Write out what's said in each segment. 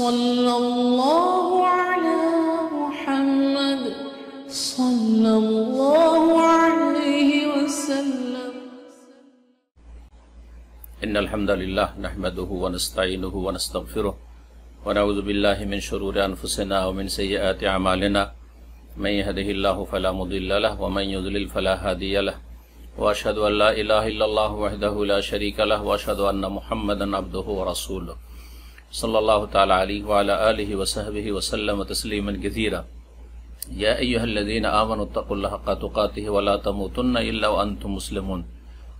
صلى الله على محمد صلى الله عليه وسلم إن الحمد لله نحمده ونستعينه ونستغفره ونعوذ بالله من شرور أنفسنا ومن سيئات أعمالنا من يهده الله فلا مضل له ومن يضلل فلا هادي له وأشهد أن لا إله إلا الله وحده لا شريك له وأشهد أن محمدا عبده ورسوله صلى الله تعالى عليه وعلى آله وصحبه وسلم تسليما كثيرا يا أيها الذين آمنوا اتقوا الله حق تقاته ولا تموتن إلا وأنتم مسلمون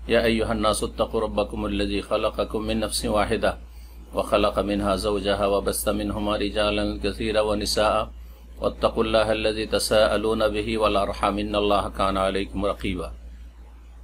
يا أيها الناس اتقوا ربكم الذي خلقكم من نفس واحدة وخلق منها زوجها وبث منهما رجالا كثيرا ونساء واتقوا الله الذي تساءلون به والأرحم إن الله كان عليكم رقيبا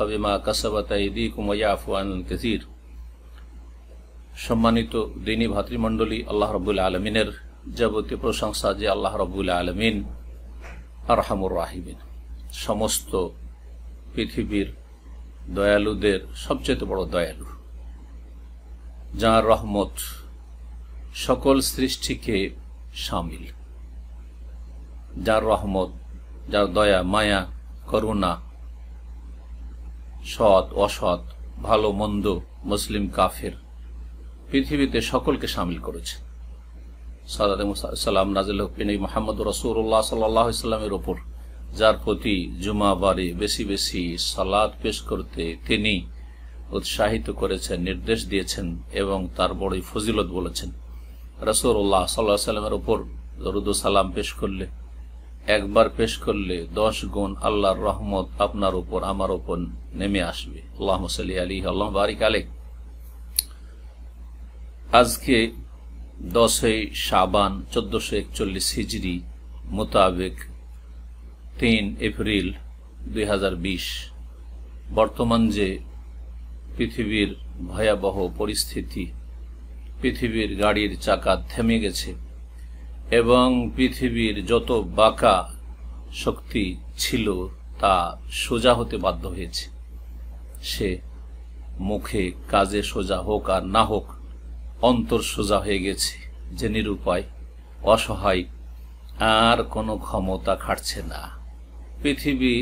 ফাবিমা কাসাবাতাই দি কুমাইয়া আফওয়ান কেজির সম্মানিত দিনী ভাতৃমণ্ডলী আল্লাহ রবুল্লা আলমিনের যাবতীয় প্রশংসা যে আল্লাহ রবুল্লা আলমিন আরহামুর রাহিমিন সমস্ত পৃথিবীর দয়ালুদের সবচেয়ে বড় দয়ালু যার রহমত সকল সৃষ্টিকে সামিল যার রহমত যার দয়া মায়া করুণা সৎ অসৎ ভালো মন্দ মুসলিম কাফের পৃথিবীতে সকলকে সামিল করেছে সাদাত সালাম নাজিল হকিনী মোহাম্মদ রসুল্লাহ সাল্লামের ওপর যার প্রতি জুমাবারে বেশি বেশি সালাদ পেশ করতে তিনি উৎসাহিত করেছেন নির্দেশ দিয়েছেন এবং তার বড়ই ফজিলত বলেছেন রসুল্লাহ সাল্লাহ সাল্লামের ওপর দরুদ সালাম পেশ করলে একবার পেশ করলে দশ গুণ আল্লাহর রহমত আপনার উপর আমার উপর নেমে আসবে আল্লাহ সাল্লি আলী আল্লাহ বারিক আলিক আজকে দশই শাবান চোদ্দশো একচল্লিশ হিজড়ি মোতাবেক তিন এপ্রিল দুই বর্তমান যে পৃথিবীর ভয়াবহ পরিস্থিতি পৃথিবীর গাড়ির চাকা থেমে গেছে এবং পৃথিবীর যত বাঁকা শক্তি ছিল তা সোজা হতে বাধ্য হয়েছে সে মুখে কাজে সোজা হোক আর না হোক অন্তর সোজা হয়ে গেছে যে নিরুপায় অসহায় আর কোনো ক্ষমতা খাটছে না পৃথিবী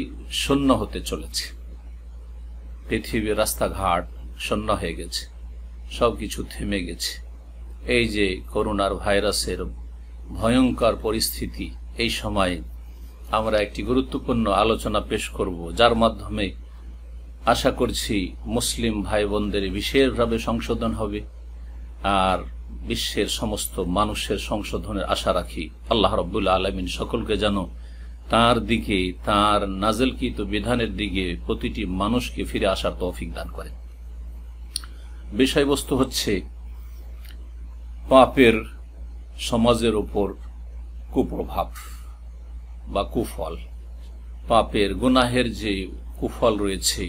শূন্য হতে চলেছে পৃথিবীর রাস্তাঘাট শূন্য হয়ে গেছে সব কিছু থেমে গেছে এই যে করোনার ভাইরাসের ভয়ঙ্কর পরিস্থিতি এই সময়ে আমরা একটি গুরুত্বপূর্ণ আলোচনা পেশ করব যার মাধ্যমে আশা করছি মুসলিম ভাই বোনদের বিশেষভাবে সংশোধন হবে আর বিশ্বের সমস্ত মানুষের সংশোধনের আশা রাখি আল্লাহ রব্বুল আলমিন সকলকে যেন তার দিকে তার নাজেলকৃত বিধানের দিকে প্রতিটি মানুষকে ফিরে আসার তৌফিক দান করে বিষয়বস্তু হচ্ছে পাপের সমাজের ওপর কুপ্রভাব বা কুফল পাপের গুনাহের যে কুফল রয়েছে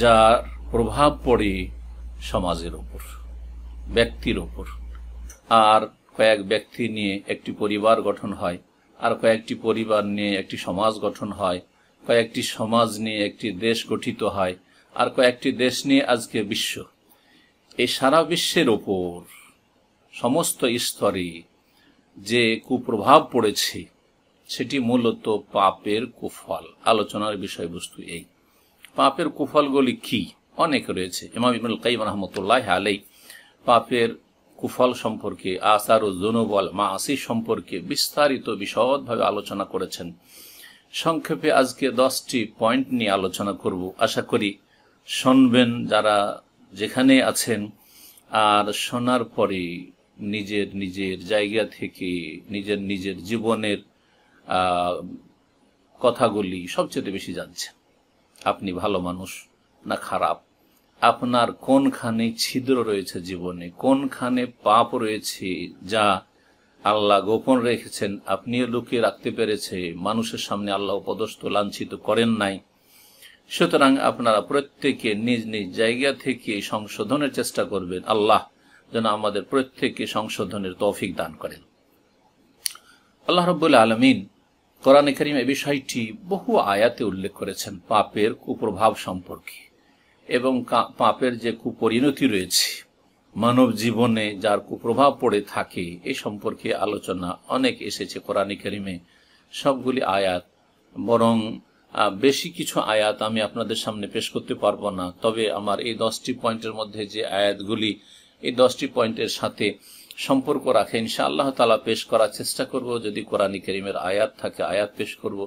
যার প্রভাব পড়ে সমাজের ওপর ব্যক্তির ওপর আর কয়েক ব্যক্তি নিয়ে একটি পরিবার গঠন হয় আর কয়েকটি পরিবার নিয়ে একটি সমাজ গঠন হয় কয়েকটি সমাজ নিয়ে একটি দেশ গঠিত হয় আর কয়েকটি দেশ নিয়ে আজকে বিশ্ব এই সারা বিশ্বের ওপর সমস্ত স্তরে যে কুপ্রভাব পড়েছে সেটি মূলত পাপের কুফল আলোচনার বিষয়বস্তু এই পাপের কুফলগুলি কি অনেক রয়েছে ইমাম ইবনুল কাইম রহমতুল্লাহ আলাই পাপের কুফল সম্পর্কে আসার ও জনবল মা আসি সম্পর্কে বিস্তারিত বিশদভাবে আলোচনা করেছেন সংক্ষেপে আজকে দশটি পয়েন্ট নিয়ে আলোচনা করব আশা করি শুনবেন যারা যেখানে আছেন আর শোনার পরে নিজের নিজের জায়গা থেকে নিজের নিজের জীবনের কথাগুলি সবচেয়ে বেশি জানছেন আপনি ভালো মানুষ না খারাপ আপনার কোনখানে ছিদ্র রয়েছে জীবনে কোনখানে পাপ রয়েছে যা আল্লাহ গোপন রেখেছেন আপনিও লুকিয়ে রাখতে পেরেছে মানুষের সামনে আল্লাহ পদস্থ লাঞ্ছিত করেন নাই সুতরাং আপনারা প্রত্যেকে নিজ নিজ জায়গা থেকে সংশোধনের চেষ্টা করবেন আল্লাহ যেন আমাদের প্রত্যেককে সংশোধনের তৌফিক দান করেন আল্লাহ রব্বুল আলমিন কোরআনে করিম এ বিষয়টি বহু আয়াতে উল্লেখ করেছেন পাপের কুপ্রভাব সম্পর্কে এবং পাপের যে কুপরিণতি রয়েছে মানব জীবনে যার কুপ্রভাব পড়ে থাকে এ সম্পর্কে আলোচনা অনেক এসেছে কোরআনে করিমে সবগুলি আয়াত বরং বেশি কিছু আয়াত আমি আপনাদের সামনে পেশ করতে পারবো না তবে আমার এই দশটি পয়েন্টের মধ্যে যে আয়াতগুলি এই দশটি পয়েন্টের সাথে সম্পর্ক রাখে ইনশা আল্লাহ তালা পেশ করার চেষ্টা করব যদি কোরআনী করিমের আয়াত থাকে আয়াত পেশ করব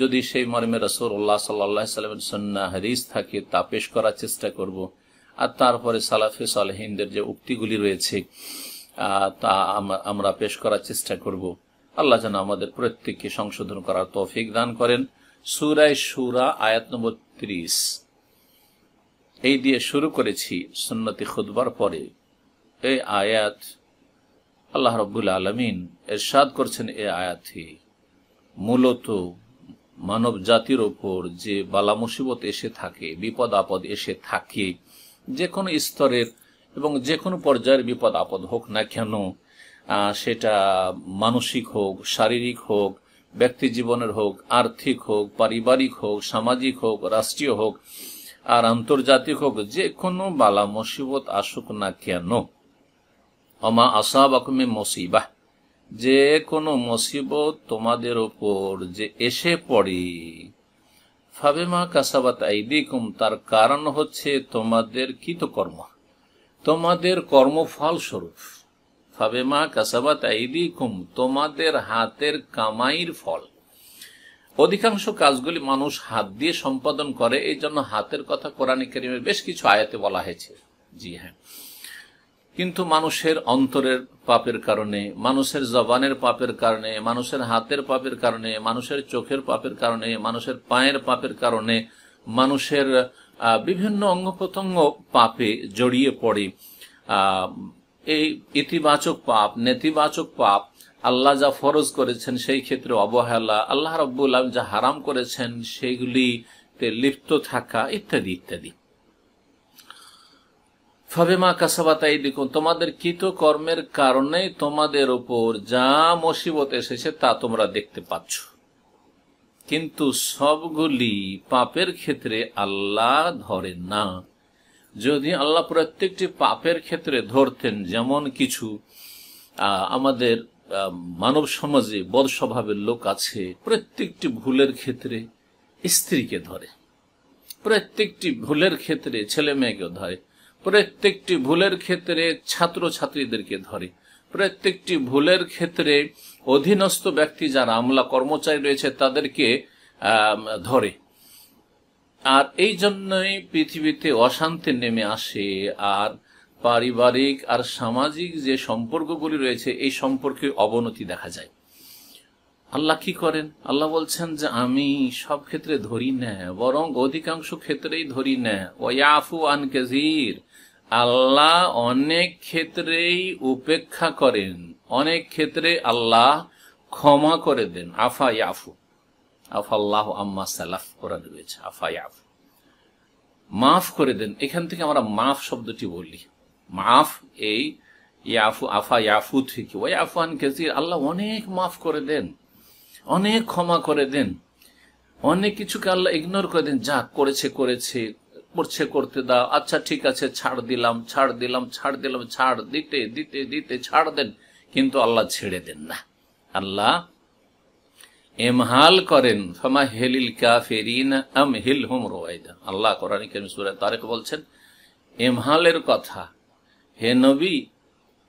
যদি সেই মর্মে উল্লাহ সাল্লাহ সাল্লামের সন্না হাদিস থাকে তা পেশ করার চেষ্টা করব আর তারপরে সালাফে সালহিনদের যে উক্তিগুলি রয়েছে তা আমরা পেশ করার চেষ্টা করব আল্লাহ যেন আমাদের প্রত্যেককে সংশোধন করার তৌফিক দান করেন সুরায় সুরা আয়াত নম্বর ত্রিশ এই দিয়ে শুরু করেছি সন্নতি খুদবার পরে এই আয়াত আল্লাহ রব্বুল আলমিন এরশাদ করছেন এ আয়াতে মূলত মানব জাতির ওপর যে বালা মুসিবত এসে থাকে বিপদ আপদ এসে থাকে যে কোনো স্তরের এবং যে কোনো পর্যায়ের বিপদ আপদ হোক না কেন সেটা মানসিক হোক শারীরিক হোক ব্যক্তি জীবনের হোক আর্থিক হোক পারিবারিক হোক সামাজিক হোক রাষ্ট্রীয় হোক আর আন্তর্জাতিক হোক যে কোনো বালা মুসিবত আসুক না কেন অমা আশা বাকুমে মসিবাহ যে কোনো মসিবত তোমাদের ওপর যে এসে পড়ে ফাবেমা কাসাবাত আইদিকুম তার কারণ হচ্ছে তোমাদের কৃতকর্ম তোমাদের কর্মফল স্বরূপ ফাবেমা কাসাবাত আইদিকুম তোমাদের হাতের কামাইর ফল অধিকাংশ কাজগুলি মানুষ হাত দিয়ে সম্পাদন করে এই জন্য হাতের কথা কোরআন করিমের বেশ কিছু আয়াতে বলা হয়েছে জি হ্যাঁ কিন্তু মানুষের অন্তরের পাপের কারণে মানুষের জবানের পাপের কারণে মানুষের হাতের পাপের কারণে মানুষের চোখের পাপের কারণে মানুষের পায়ের পাপের কারণে মানুষের বিভিন্ন অঙ্গ প্রত্যঙ্গ পাপে জড়িয়ে পড়ে এই ইতিবাচক পাপ নেতিবাচক পাপ আল্লাহ যা ফরজ করেছেন সেই ক্ষেত্রে অবহেলা আল্লাহ রব্বুল আলম যা হারাম করেছেন সেইগুলিতে লিপ্ত থাকা ইত্যাদি ইত্যাদি ফাবেমা কাসাবাতাই দেখুন তোমাদের কৃত কর্মের কারণে তোমাদের ওপর যা মসিবত এসেছে তা তোমরা দেখতে পাচ্ছ কিন্তু সবগুলি পাপের ক্ষেত্রে আল্লাহ ধরে না যদি আল্লাহ প্রত্যেকটি পাপের ক্ষেত্রে ধরতেন যেমন কিছু আমাদের মানব সমাজে বদ স্বভাবের লোক আছে প্রত্যেকটি ভুলের ক্ষেত্রে স্ত্রীকে ধরে প্রত্যেকটি ভুলের ক্ষেত্রে ছেলে মেয়েকে ধরে প্রত্যেকটি ভুলের ক্ষেত্রে ছাত্রছাত্রীদেরকে ধরে প্রত্যেকটি ভুলের ক্ষেত্রে অধীনস্থ ব্যক্তি যারা আমলা কর্মচারী রয়েছে তাদেরকে ধরে আর এই জন্যই পৃথিবীতে অশান্তি নেমে আসে আর পারিবারিক আর সামাজিক যে সম্পর্কগুলি রয়েছে এই সম্পর্কে অবনতি দেখা যায় আল্লাহ কি করেন আল্লাহ বলছেন যে আমি সব ক্ষেত্রে ধরি না বরং অধিকাংশ ক্ষেত্রেই ধরি না ওয়াফু আন কেজির আল্লাহ অনেক ক্ষেত্রেই উপেক্ষা করেন অনেক ক্ষেত্রে আল্লাহ ক্ষমা করে দেন আফা ইয়াফু আফাল্লাহ আম্মা সালাফ করা রয়েছে আফা ইয়াফু মাফ করে দেন এখান থেকে আমরা মাফ শব্দটি বলি মাফ এই ইয়াফু আফা ইয়াফু থেকে ওই আফান কেসির আল্লাহ অনেক মাফ করে দেন অনেক ক্ষমা করে দেন অনেক কিছুকে আল্লাহ ইগনোর করে দেন যা করেছে করেছে মরছে করতে দাও আচ্ছা ঠিক আছে ছাড় দিলাম ছাড় দিলাম ছাড় দিলাম ছাড় দিতে দিতে দিতে ছাড় দেন কিন্তু আল্লাহ ছেড়ে দেন না আল্লাহ এমহাল করেন ফমা হেলিল আল্লাহ তারেক বলছেন এমহালের কথা হে নবী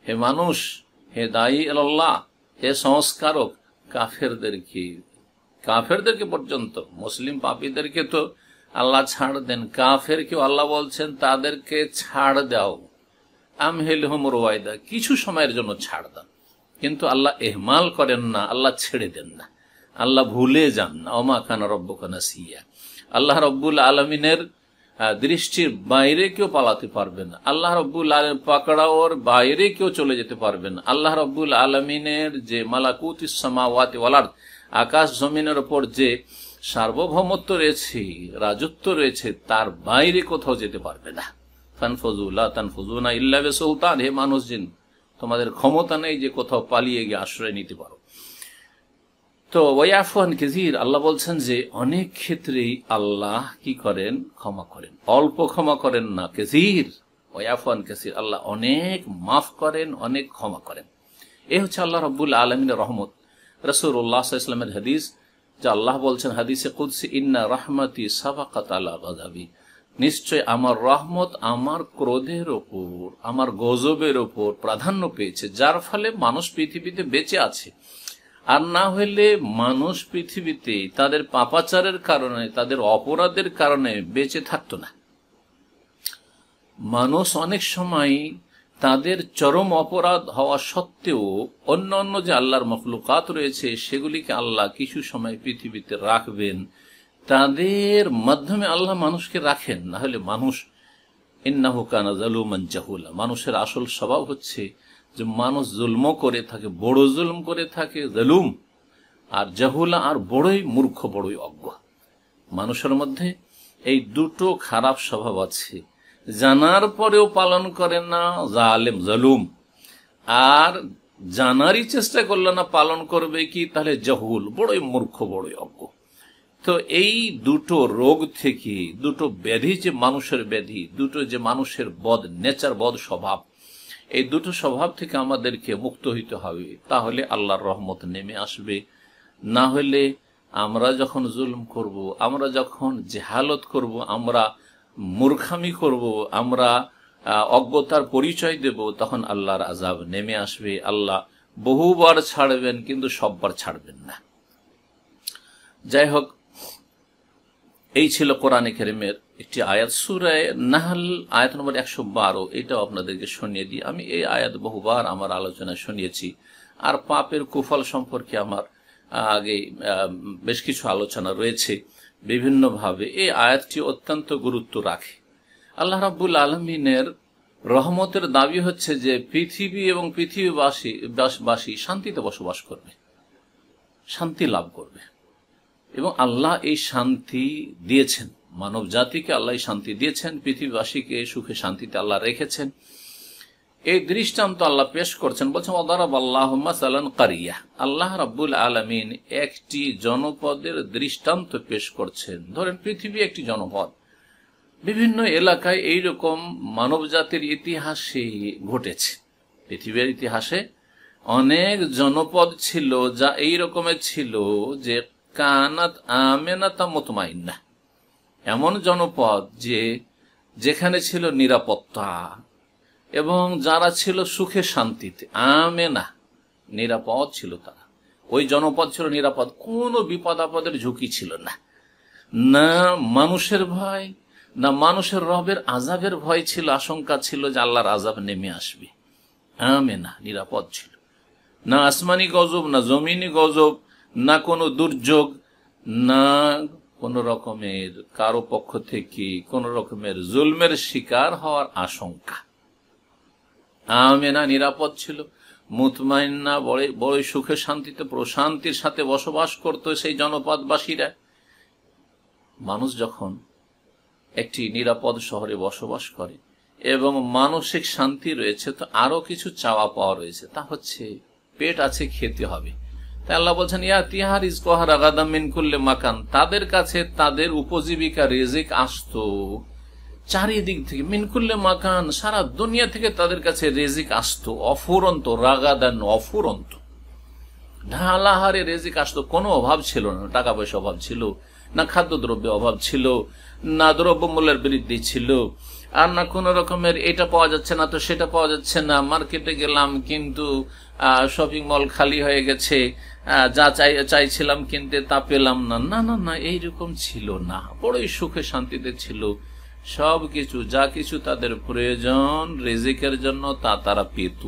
হে মানুষ হে দায়ী আল্লাহ হে সংস্কারক কাফেরদেরকে কাফেরদেরকে পর্যন্ত মুসলিম পাপীদেরকে তো আল্লাহ ছাড় দেন কাফের কেউ আল্লাহ বলছেন তাদেরকে ছাড় দাও আম হেলহম রোয়াইদা কিছু সময়ের জন্য ছাড় দাও কিন্তু আল্লাহ এহমাল করেন না আল্লাহ ছেড়ে দেন না আল্লাহ ভুলে যান না অমা খান রব্বকানা সিয়া আল্লাহ রব্বুল আলমিনের দৃষ্টির বাইরে কেউ পালাতে পারবে না আল্লাহ রব্বুল আলম পাকড়াওর বাইরে কেউ চলে যেতে পারবে না আল্লাহ রব্বুল আলমিনের যে মালাকুত ইসামাওয়াত ওয়ালার আকাশ জমিনের ওপর যে সার্বভৌমত্ব রয়েছে রাজত্ব রয়েছে তার বাইরে কোথাও যেতে পারবে না ফানফজুল্লাহ তানফজুনা ইল্লাবে সুলতান হে মানুষ তোমাদের ক্ষমতা নেই যে কোথাও পালিয়ে গিয়ে আশ্রয় নিতে পারো তো ওয়াফান কেজির আল্লাহ বলছেন যে অনেক ক্ষেত্রেই আল্লাহ কি করেন ক্ষমা করেন অল্প ক্ষমা করেন না কেজির ওয়াফান কেজির আল্লাহ অনেক মাফ করেন অনেক ক্ষমা করেন এ হচ্ছে আল্লাহ রব্বুল আলমিনের রহমত রসুল উল্লাহ ইসলামের হাদিস যে আল্লাহ বলছেন হাদিসে কুদসি ইন্না রহমতি সাবাকাত আল্লাহ গাজাবি নিশ্চয় আমার রহমত আমার ক্রোধের ওপর আমার গজবের ওপর প্রাধান্য পেয়েছে যার ফলে মানুষ পৃথিবীতে বেঁচে আছে আর না হইলে মানুষ পৃথিবীতে তাদের পাপাচারের কারণে তাদের অপরাধের কারণে বেঁচে থাকত না মানুষ অনেক সময় তাদের চরম অপরাধ হওয়া সত্ত্বেও অন্য অন্য যে আল্লাহর মখলুকাত রয়েছে সেগুলিকে আল্লাহ কিছু সময় পৃথিবীতে রাখবেন তাদের মাধ্যমে আল্লাহ মানুষকে রাখেন না হলে মানুষ ইন্নাহু কানা জাহুলা মানুষের আসল স্বভাব হচ্ছে যে মানুষ জুলম করে থাকে বড় জুলম করে থাকে জলুম আর জাহুলা আর বড়ই মূর্খ বড়ই অজ্ঞ মানুষের মধ্যে এই দুটো খারাপ স্বভাব আছে জানার পরেও পালন করেন না জালেম জলুম আর জানারই চেষ্টা করলে না পালন করবে কি তাহলে জহুল বড়ই মূর্খ বড়ই অজ্ঞ তো এই দুটো রোগ থেকে দুটো ব্যাধি যে মানুষের ব্যাধি দুটো যে মানুষের বদ নেচার বদ স্বভাব এই দুটো স্বভাব থেকে আমাদেরকে মুক্ত হইতে হবে তাহলে আল্লাহর রহমত নেমে আসবে না হলে আমরা যখন জুলুম করব আমরা যখন জেহালত করব আমরা মূর্খামি করব আমরা অজ্ঞতার পরিচয় দেব তখন আল্লাহর আজাব নেমে আসবে আল্লাহ বহুবার ছাড়বেন কিন্তু সববার ছাড়বেন না যাই হোক এই ছিল কোরআনে কেরিমের একটি আয়াত সুরায় নাহাল আয়াত নম্বর একশো বারো এটাও আপনাদেরকে শুনিয়ে দিই আমি এই আয়াত বহুবার আমার আলোচনা শুনিয়েছি আর পাপের কুফল সম্পর্কে আমার আগে বেশ কিছু আলোচনা রয়েছে বিভিন্নভাবে এই আয়াতটি অত্যন্ত গুরুত্ব রাখে আল্লাহ রাব্বুল আলমিনের রহমতের দাবি হচ্ছে যে পৃথিবী এবং পৃথিবীবাসী বাসী শান্তিতে বসবাস করবে শান্তি লাভ করবে এবং আল্লাহ এই শান্তি দিয়েছেন মানব জাতিকে আল্লাহ শান্তি দিয়েছেন পৃথিবীবাসীকে সুখে শান্তিতে আল্লাহ রেখেছেন এই দৃষ্টান্ত আল্লাহ পেশ করছেন বলছেন আল্লাহ সালান কারিয়া আল্লাহ রাব্বুল আলমিন একটি জনপদের দৃষ্টান্ত পেশ করছেন ধরেন পৃথিবী একটি জনপদ বিভিন্ন এলাকায় এইরকম মানব জাতির ইতিহাসে ঘটেছে পৃথিবীর ইতিহাসে অনেক জনপদ ছিল যা এই রকমের ছিল যে কানাত আমেনাতা মোতমাইন্না এমন জনপদ যে যেখানে ছিল নিরাপত্তা এবং যারা ছিল সুখে শান্তিতে আমে না নিরাপদ ছিল তারা ওই জনপদ ছিল নিরাপদ কোনো বিপদ আপদের ঝুঁকি ছিল না না মানুষের ভয় না মানুষের রবের আজাবের ভয় ছিল আশঙ্কা ছিল যে আল্লাহর আজাব নেমে আসবে আমে না নিরাপদ ছিল না আসমানি গজব না জমিনি গজব না কোনো দুর্যোগ না কোনো রকমের কারো পক্ষ থেকে কোনো রকমের জুলমের শিকার হওয়ার আশঙ্কা আমেনা নিরাপদ ছিল মুতমাইন্না বড় সুখে শান্তিতে প্রশান্তির সাথে বসবাস করত সেই জনপদবাসীরা মানুষ যখন একটি নিরাপদ শহরে বসবাস করে এবং মানসিক শান্তি রয়েছে তো আরো কিছু চাওয়া পাওয়া রয়েছে তা হচ্ছে পেট আছে খেতে হবে তাই আল্লাহ বলছেন ইয়া তিহার কহার আগাদামিন করলে মাকান তাদের কাছে তাদের উপজীবিকা রেজিক আসতো চারিদিক থেকে মিনকুল্লে মাকান সারা দুনিয়া থেকে তাদের কাছে রেজিক আসতো অফুরন্ত রাগাদান অফুরন্ত ঢালাহারে রেজিক আসতো কোনো অভাব ছিল না টাকা পয়সা অভাব ছিল না খাদ্যদ্রব্যের অভাব ছিল না দ্রব্য মূল্যের বৃদ্ধি ছিল আর না কোনো রকমের এটা পাওয়া যাচ্ছে না তো সেটা পাওয়া যাচ্ছে না মার্কেটে গেলাম কিন্তু শপিং মল খালি হয়ে গেছে যা চাই চাইছিলাম কিনতে তা পেলাম না না না না এইরকম ছিল না বড়ই সুখে শান্তিতে ছিল সব কিছু যা কিছু তাদের প্রয়োজন রেজেকের জন্য তা তারা পেত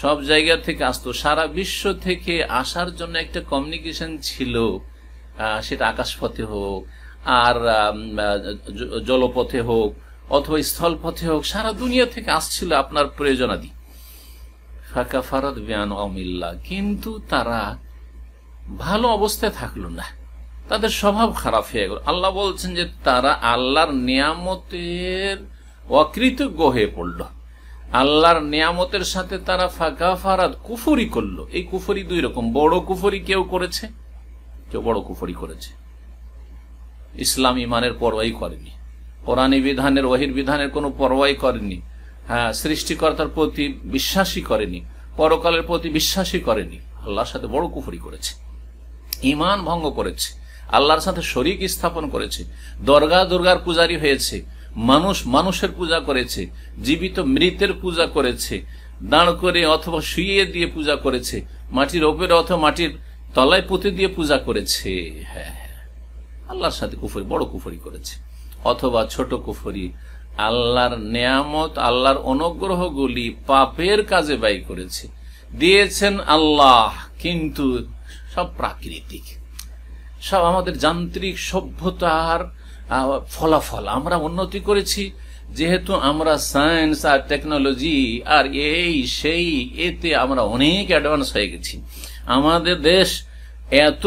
সব জায়গা থেকে আসতো সারা বিশ্ব থেকে আসার জন্য একটা কমিউনিকেশন ছিল সেটা আকাশপথে হোক আর জলপথে হোক অথবা স্থলপথে হোক সারা দুনিয়া থেকে আসছিল আপনার প্রয়োজন আদি ফাঁকা ফারাদ বিয়ান অমিল্লা কিন্তু তারা ভালো অবস্থায় থাকলো না তাদের স্বভাব খারাপ হয়ে গেল আল্লাহ বলছেন যে তারা আল্লাহর নিয়ামতের অকৃতজ্ঞ হয়ে পড়ল আল্লাহর নিয়ামতের সাথে তারা ফাঁকা ফারাদ কুফুরি করল এই কুফুরি দুই রকম বড় কুফুরি কেউ করেছে কেউ বড় কুফরি করেছে ইসলাম ইমানের পরোয়াই করেনি পরাণী বিধানের ওহির বিধানের কোনো পরোয়াই করেনি হ্যাঁ সৃষ্টিকর্তার প্রতি বিশ্বাসী করেনি পরকালের প্রতি বিশ্বাসী করেনি আল্লাহর সাথে বড় কুফুরি করেছে ইমান ভঙ্গ করেছে আল্লাহর সাথে শরিক স্থাপন করেছে দর্গা দুর্গার পূজারী হয়েছে মানুষ মানুষের পূজা করেছে জীবিত মৃতের পূজা করেছে দাঁড় করে অথবা শুয়ে দিয়ে পূজা করেছে মাটির ওপরে অথবা মাটির তলায় পুঁতে দিয়ে পূজা করেছে হ্যাঁ, হ্যাঁ। আল্লাহর সাথে কুফরি বড় কুফরি করেছে অথবা ছোট কুফরি আল্লাহর নেয়ামত আল্লাহর অনুগ্রহগুলি পাপের কাজে ব্যয় করেছে দিয়েছেন আল্লাহ কিন্তু সব প্রাকৃতিক সব আমাদের যান্ত্রিক সভ্যতার ফলাফল আমরা উন্নতি করেছি যেহেতু আমরা সায়েন্স আর টেকনোলজি আর এই সেই এতে আমরা অনেক অ্যাডভান্স হয়ে গেছি আমাদের দেশ এত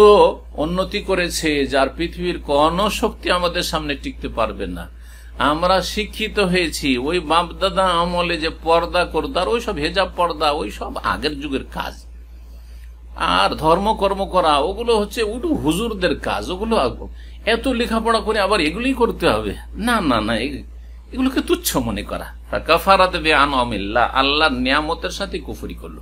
উন্নতি করেছে যার পৃথিবীর কোনো শক্তি আমাদের সামনে টিকতে পারবে না আমরা শিক্ষিত হয়েছি ওই বাপদাদা আমলে যে পর্দা করদার সব হেজাব পর্দা ওই সব আগের যুগের কাজ আর ধর্ম কর্ম করা ওগুলো হচ্ছে উঠু হুজুরদের কাজ ওগুলো এত লেখাপড়া করে আবার এগুলি করতে হবে না না না এগুলোকে তুচ্ছ মনে করা কাফারাত বে আনমিল্লা আল্লাহর নিয়ামতের সাথে কুফুরি করলো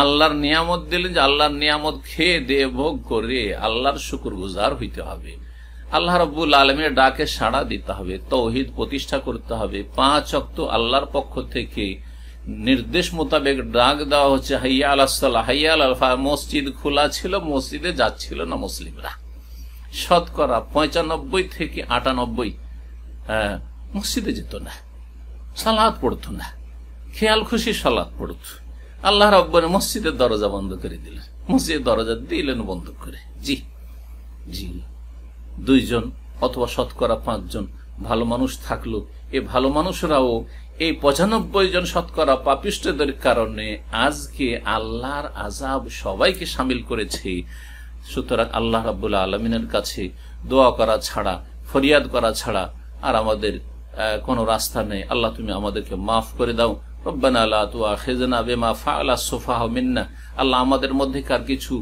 আল্লাহর নিয়ামত দিলেন যে আল্লাহর নিয়ামত খেয়ে দিয়ে ভোগ করে আল্লাহর শুকুর গুজার হইতে হবে আল্লাহ রব্বুল আলমের ডাকে সাড়া দিতে হবে তৌহিদ প্রতিষ্ঠা করতে হবে পাঁচ অক্ত আল্লাহর পক্ষ থেকে নির্দেশ মোতাবেক ডাক দেওয়া হচ্ছে হাইয়া আলাহ হাইয়া আলফা মসজিদ খোলা ছিল মসজিদে যাচ্ছিল না মুসলিমরা শতকরা পঁচানব্বই থেকে আটানব্বই মসজিদে যেত না সালাদ পড়ত না খেয়াল খুশি সালাদ পড়ত আল্লাহ রব্বর মসজিদের দরজা বন্ধ করে দিলেন মসজিদের দরজা দিলেন বন্ধ করে জি জি দুইজন অথবা শতকরা পাঁচজন ভালো মানুষ থাকলো এ ভালো মানুষরাও এই পঁচানব্বই জন শতকরা পাপিষ্টদের কারণে আজকে আল্লাহর আজাব সবাইকে সামিল করেছে সুতরাং আল্লাহ রাবুল আলমিনের কাছে দোয়া করা ছাড়া ফরিয়াদ করা ছাড়া আর আমাদের কোনো রাস্তা নেই আল্লাহ তুমি আমাদেরকে মাফ করে দাও আল্লাহ তুয়া খেজনা বেমা সোফাহ আল্লাহ আমাদের মধ্যেকার কিছু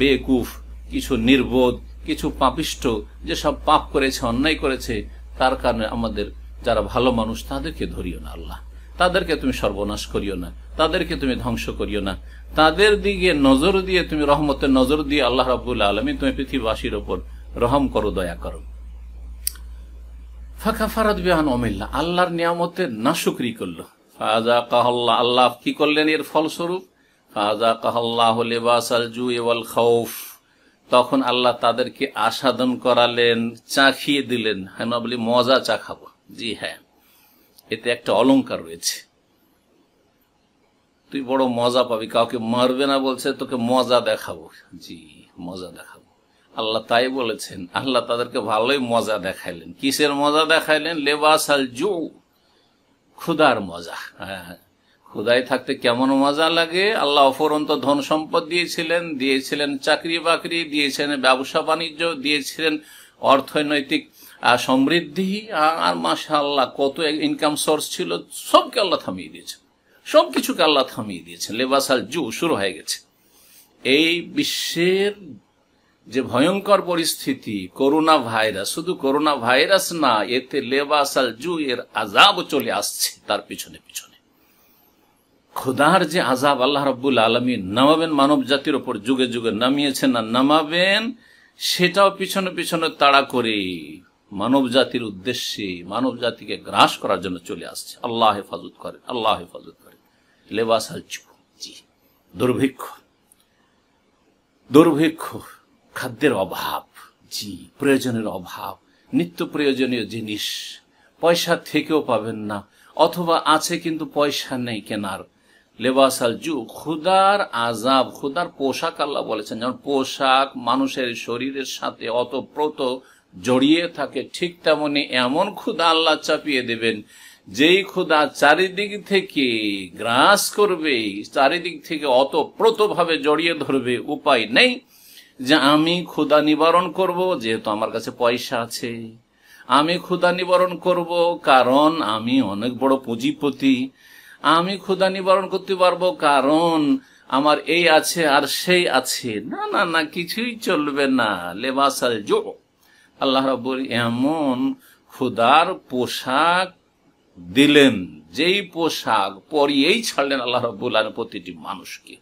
বেকুফ কিছু নির্বোধ কিছু পাপিষ্ট যেসব পাপ করেছে অন্যায় করেছে তার কারণে আমাদের যারা ভালো মানুষ তাদেরকে ধরিও না আল্লাহ তাদেরকে তুমি সর্বনাশ করিও না তাদেরকে তুমি ধ্বংস করিও না তাদের দিকে নজর দিয়ে তুমি রহমতের নজর দিয়ে আল্লাহ রাবুল আলমী তুমি পৃথিবীবাসীর ওপর রহম করো দয়া করো ফাঁকা ফারাদ বিহান অমিল্লা আল্লাহর নিয়ামতের না সুক্রি করলো ফাজা কাহল্লা আল্লাহ কি করলেন এর ফলস্বরূপ ফাজা কাহল্লাহ হলে খৌফ তখন আল্লাহ তাদেরকে আসাদন করালেন চা খেয়ে দিলেন হ্যাঁ বলি মজা চা খাবো জি হ্যাঁ এতে একটা অলঙ্কার রয়েছে তুই বড় মজা পাবি কাউকে মারবে না বলছে তোকে মজা দেখাবো জি মজা দেখাবো আল্লাহ তাই বলেছেন আল্লাহ তাদেরকে ভালোই মজা দেখাইলেন কিসের মজা দেখাইলেন লেবাস আল জু ক্ষুদার মজা হ্যাঁ, হ্যাঁ। ক্ষুদায় থাকতে কেমন মজা লাগে আল্লাহ অফরন্ত ধন সম্পদ দিয়েছিলেন দিয়েছিলেন চাকরি বাকরি দিয়েছিলেন ব্যবসা বাণিজ্য দিয়েছিলেন অর্থনৈতিক আর সমৃদ্ধি আর মাসা আল্লাহ কত ইনকাম সোর্স ছিল সবকে আল্লাহ থামিয়ে দিয়েছে সব কিছুকে আল্লাহ থামিয়ে দিয়েছে লেবাসাল জু শুরু হয়ে গেছে এই বিশ্বের যে ভয়ঙ্কর পরিস্থিতি করোনা ভাইরাস শুধু করোনা ভাইরাস না এতে লেবাসাল জু এর আজাব চলে আসছে তার পিছনে পিছনে খোদার যে আজাব আল্লাহ রব্বুল আলমী নামাবেন মানব জাতির ওপর যুগে যুগে নামিয়েছেন না নামাবেন সেটাও পিছনে পিছনে তাড়া করে মানব জাতির উদ্দেশ্যে মানব জাতিকে গ্রাস করার জন্য চলে আসছে আল্লাহ হেফাজত করে আল্লাহ হেফাজত করে লেবাস দুর্ভিক্ষ দুর্ভিক্ষ খাদ্যের অভাব জি প্রয়োজনের অভাব নিত্য প্রয়োজনীয় জিনিস পয়সা থেকেও পাবেন না অথবা আছে কিন্তু পয়সা নেই কেনার লেবাস আল জু ক্ষুদার আজাব ক্ষুদার পোশাক আল্লাহ বলেছেন যেমন পোশাক মানুষের শরীরের সাথে অতপ্রত জড়িয়ে থাকে ঠিক তেমনি এমন ক্ষুদা আল্লাহ চাপিয়ে দেবেন যেই ক্ষুদা চারিদিক থেকে গ্রাস করবে চারিদিক থেকে ভাবে জড়িয়ে ধরবে উপায় নেই যে আমি ক্ষুদা নিবারণ করব যেহেতু আমার কাছে পয়সা আছে আমি ক্ষুদা নিবারণ করব কারণ আমি অনেক বড় পুঁজিপতি আমি ক্ষুদা নিবারণ করতে পারবো কারণ আমার এই আছে আর সেই আছে না না না কিছুই চলবে না লেবাসাল জোড় আল্লাহ রব্বুর এমন ক্ষুদার পোশাক দিলেন যেই পোশাক পরিয়েই ছাড়লেন আল্লাহ রব্বুল আর প্রতিটি মানুষকে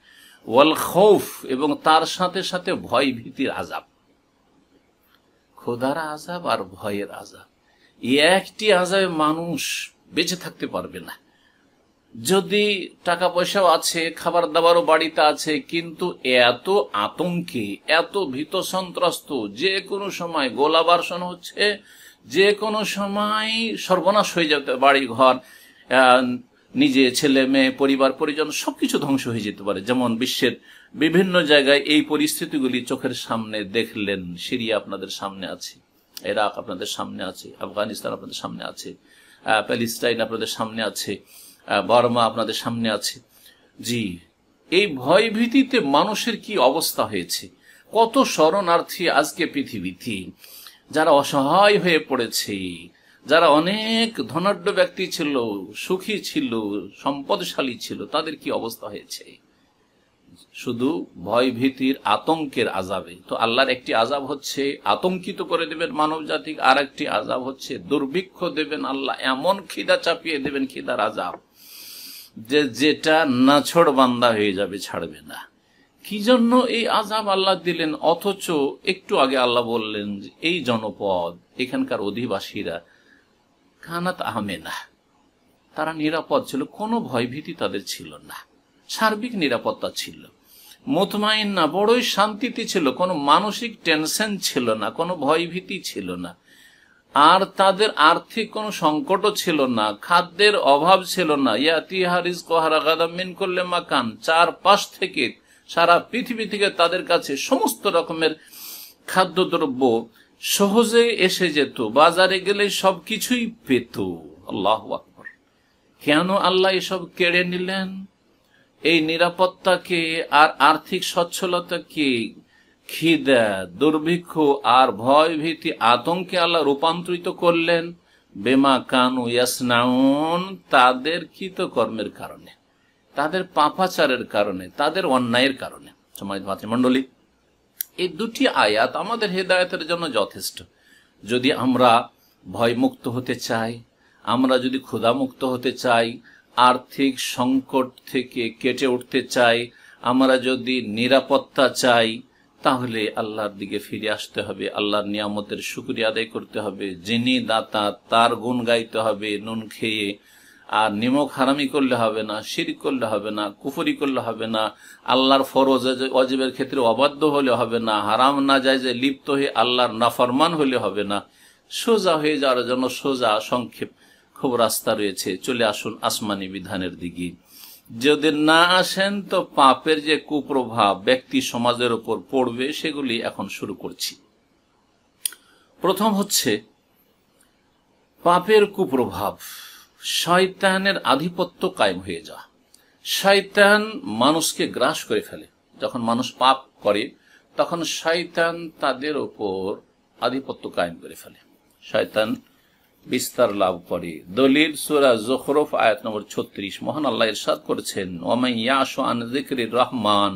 ওয়াল খৌফ এবং তার সাথে সাথে ভয় ভীতির আজাব ক্ষুদার আজাব আর ভয়ের আজাব এই একটি আজাবে মানুষ বেঁচে থাকতে পারবে না যদি টাকা পয়সাও আছে খাবার দাবারও বাড়িতে আছে কিন্তু এত আতঙ্কে এত ভীত সন্ত্রস্ত যে কোনো সময় গোলা বর্ষণ হচ্ছে যে কোনো সময় সর্বনাশ হয়ে যেতে বাড়ি ঘর নিজে ছেলে মেয়ে পরিবার পরিজন সবকিছু ধ্বংস হয়ে যেতে পারে যেমন বিশ্বের বিভিন্ন জায়গায় এই পরিস্থিতিগুলি চোখের সামনে দেখলেন সিরিয়া আপনাদের সামনে আছে ইরাক আপনাদের সামনে আছে আফগানিস্তান আপনাদের সামনে আছে প্যালিস্টাইন আপনাদের সামনে আছে বর্মা আপনাদের সামনে আছে জি এই ভয় ভীতিতে মানুষের কি অবস্থা হয়েছে কত শরণার্থী আজকে পৃথিবীতে যারা অসহায় হয়ে পড়েছে যারা অনেক ধনাঢ্য ব্যক্তি ছিল সুখী ছিল সম্পদশালী ছিল তাদের কি অবস্থা হয়েছে শুধু ভয় ভীতির আতঙ্কের আজাবে তো আল্লাহর একটি আজাব হচ্ছে আতঙ্কিত করে দেবেন মানব জাতিকে আর একটি আজাব হচ্ছে দুর্ভিক্ষ দেবেন আল্লাহ এমন খিদা চাপিয়ে দেবেন খিদার আজাব যে যেটা নাছড় বান্দা হয়ে যাবে ছাড়বে না কি জন্য এই আজাব আল্লাহ দিলেন অথচ একটু আগে আল্লাহ বললেন এই জনপদ এখানকার অধিবাসীরা কানাত আহমেনা তারা নিরাপদ ছিল কোনো ভয়ভীতি তাদের ছিল না সার্বিক নিরাপত্তা ছিল মোতমাইন না বড়ই শান্তিতে ছিল কোনো মানসিক টেনশন ছিল না কোনো ভয়ভীতি ছিল না আর তাদের আর্থিক কোনো সংকটও ছিল না খাদ্যের অভাব ছিল না ইয়াতি কোহারা গাদামিন করলে মাকান চার পাশ থেকে সারা পৃথিবী থেকে তাদের কাছে সমস্ত রকমের খাদ্যদ্রব্য সহজে এসে যেত বাজারে গেলে সব কিছুই পেত আল্লাহ আকবর কেন আল্লাহ এসব কেড়ে নিলেন এই নিরাপত্তাকে আর আর্থিক সচ্ছলতাকে খিদে দুর্ভিক্ষ আর ভয় ভীতি আতঙ্কে আল্লাহ রূপান্তরিত করলেন বেমা কানু ইয়াসনাউন তাদের কর্মের কারণে তাদের পাপাচারের কারণে তাদের অন্যায়ের কারণে সমাজ ভাতৃমণ্ডলী এই দুটি আয়াত আমাদের হেদায়তের জন্য যথেষ্ট যদি আমরা ভয়মুক্ত হতে চাই আমরা যদি ক্ষুধামুক্ত হতে চাই আর্থিক সংকট থেকে কেটে উঠতে চাই আমরা যদি নিরাপত্তা চাই তাহলে আল্লাহর দিকে ফিরে আসতে হবে আল্লাহর নিয়ামতের সুক্রিয়া আদায় করতে হবে যিনি দাতা তার গুণ গাইতে হবে নুন খেয়ে আর নিমক হারামি করলে হবে না শির করলে হবে না কুফরি করলে হবে না আল্লাহর ফরজ অজীবের ক্ষেত্রে অবাধ্য হলে হবে না হারাম না যায় যে লিপ্ত হয়ে আল্লাহর নাফরমান হলে হবে না সোজা হয়ে যাওয়ার জন্য সোজা সংক্ষেপ খুব রাস্তা রয়েছে চলে আসুন আসমানি বিধানের দিকে যদি না আসেন তো পাপের যে কুপ্রভাব ব্যক্তি সমাজের উপর পড়বে সেগুলি এখন শুরু করছি প্রথম হচ্ছে পাপের কুপ্রভাব শয়তানের আধিপত্য কায়েম হয়ে যা শয়তান মানুষকে গ্রাস করে ফেলে যখন মানুষ পাপ করে তখন শয়তান তাদের উপর আধিপত্য কায়েম করে ফেলে শয়তান বিস্তার লাভ করে দলিল সুরা জখরফ আয়াত নম্বর ছত্রিশ মহান আল্লাহ ইরশাদ করেছেন ওমাইয়াশান জিকির রহমান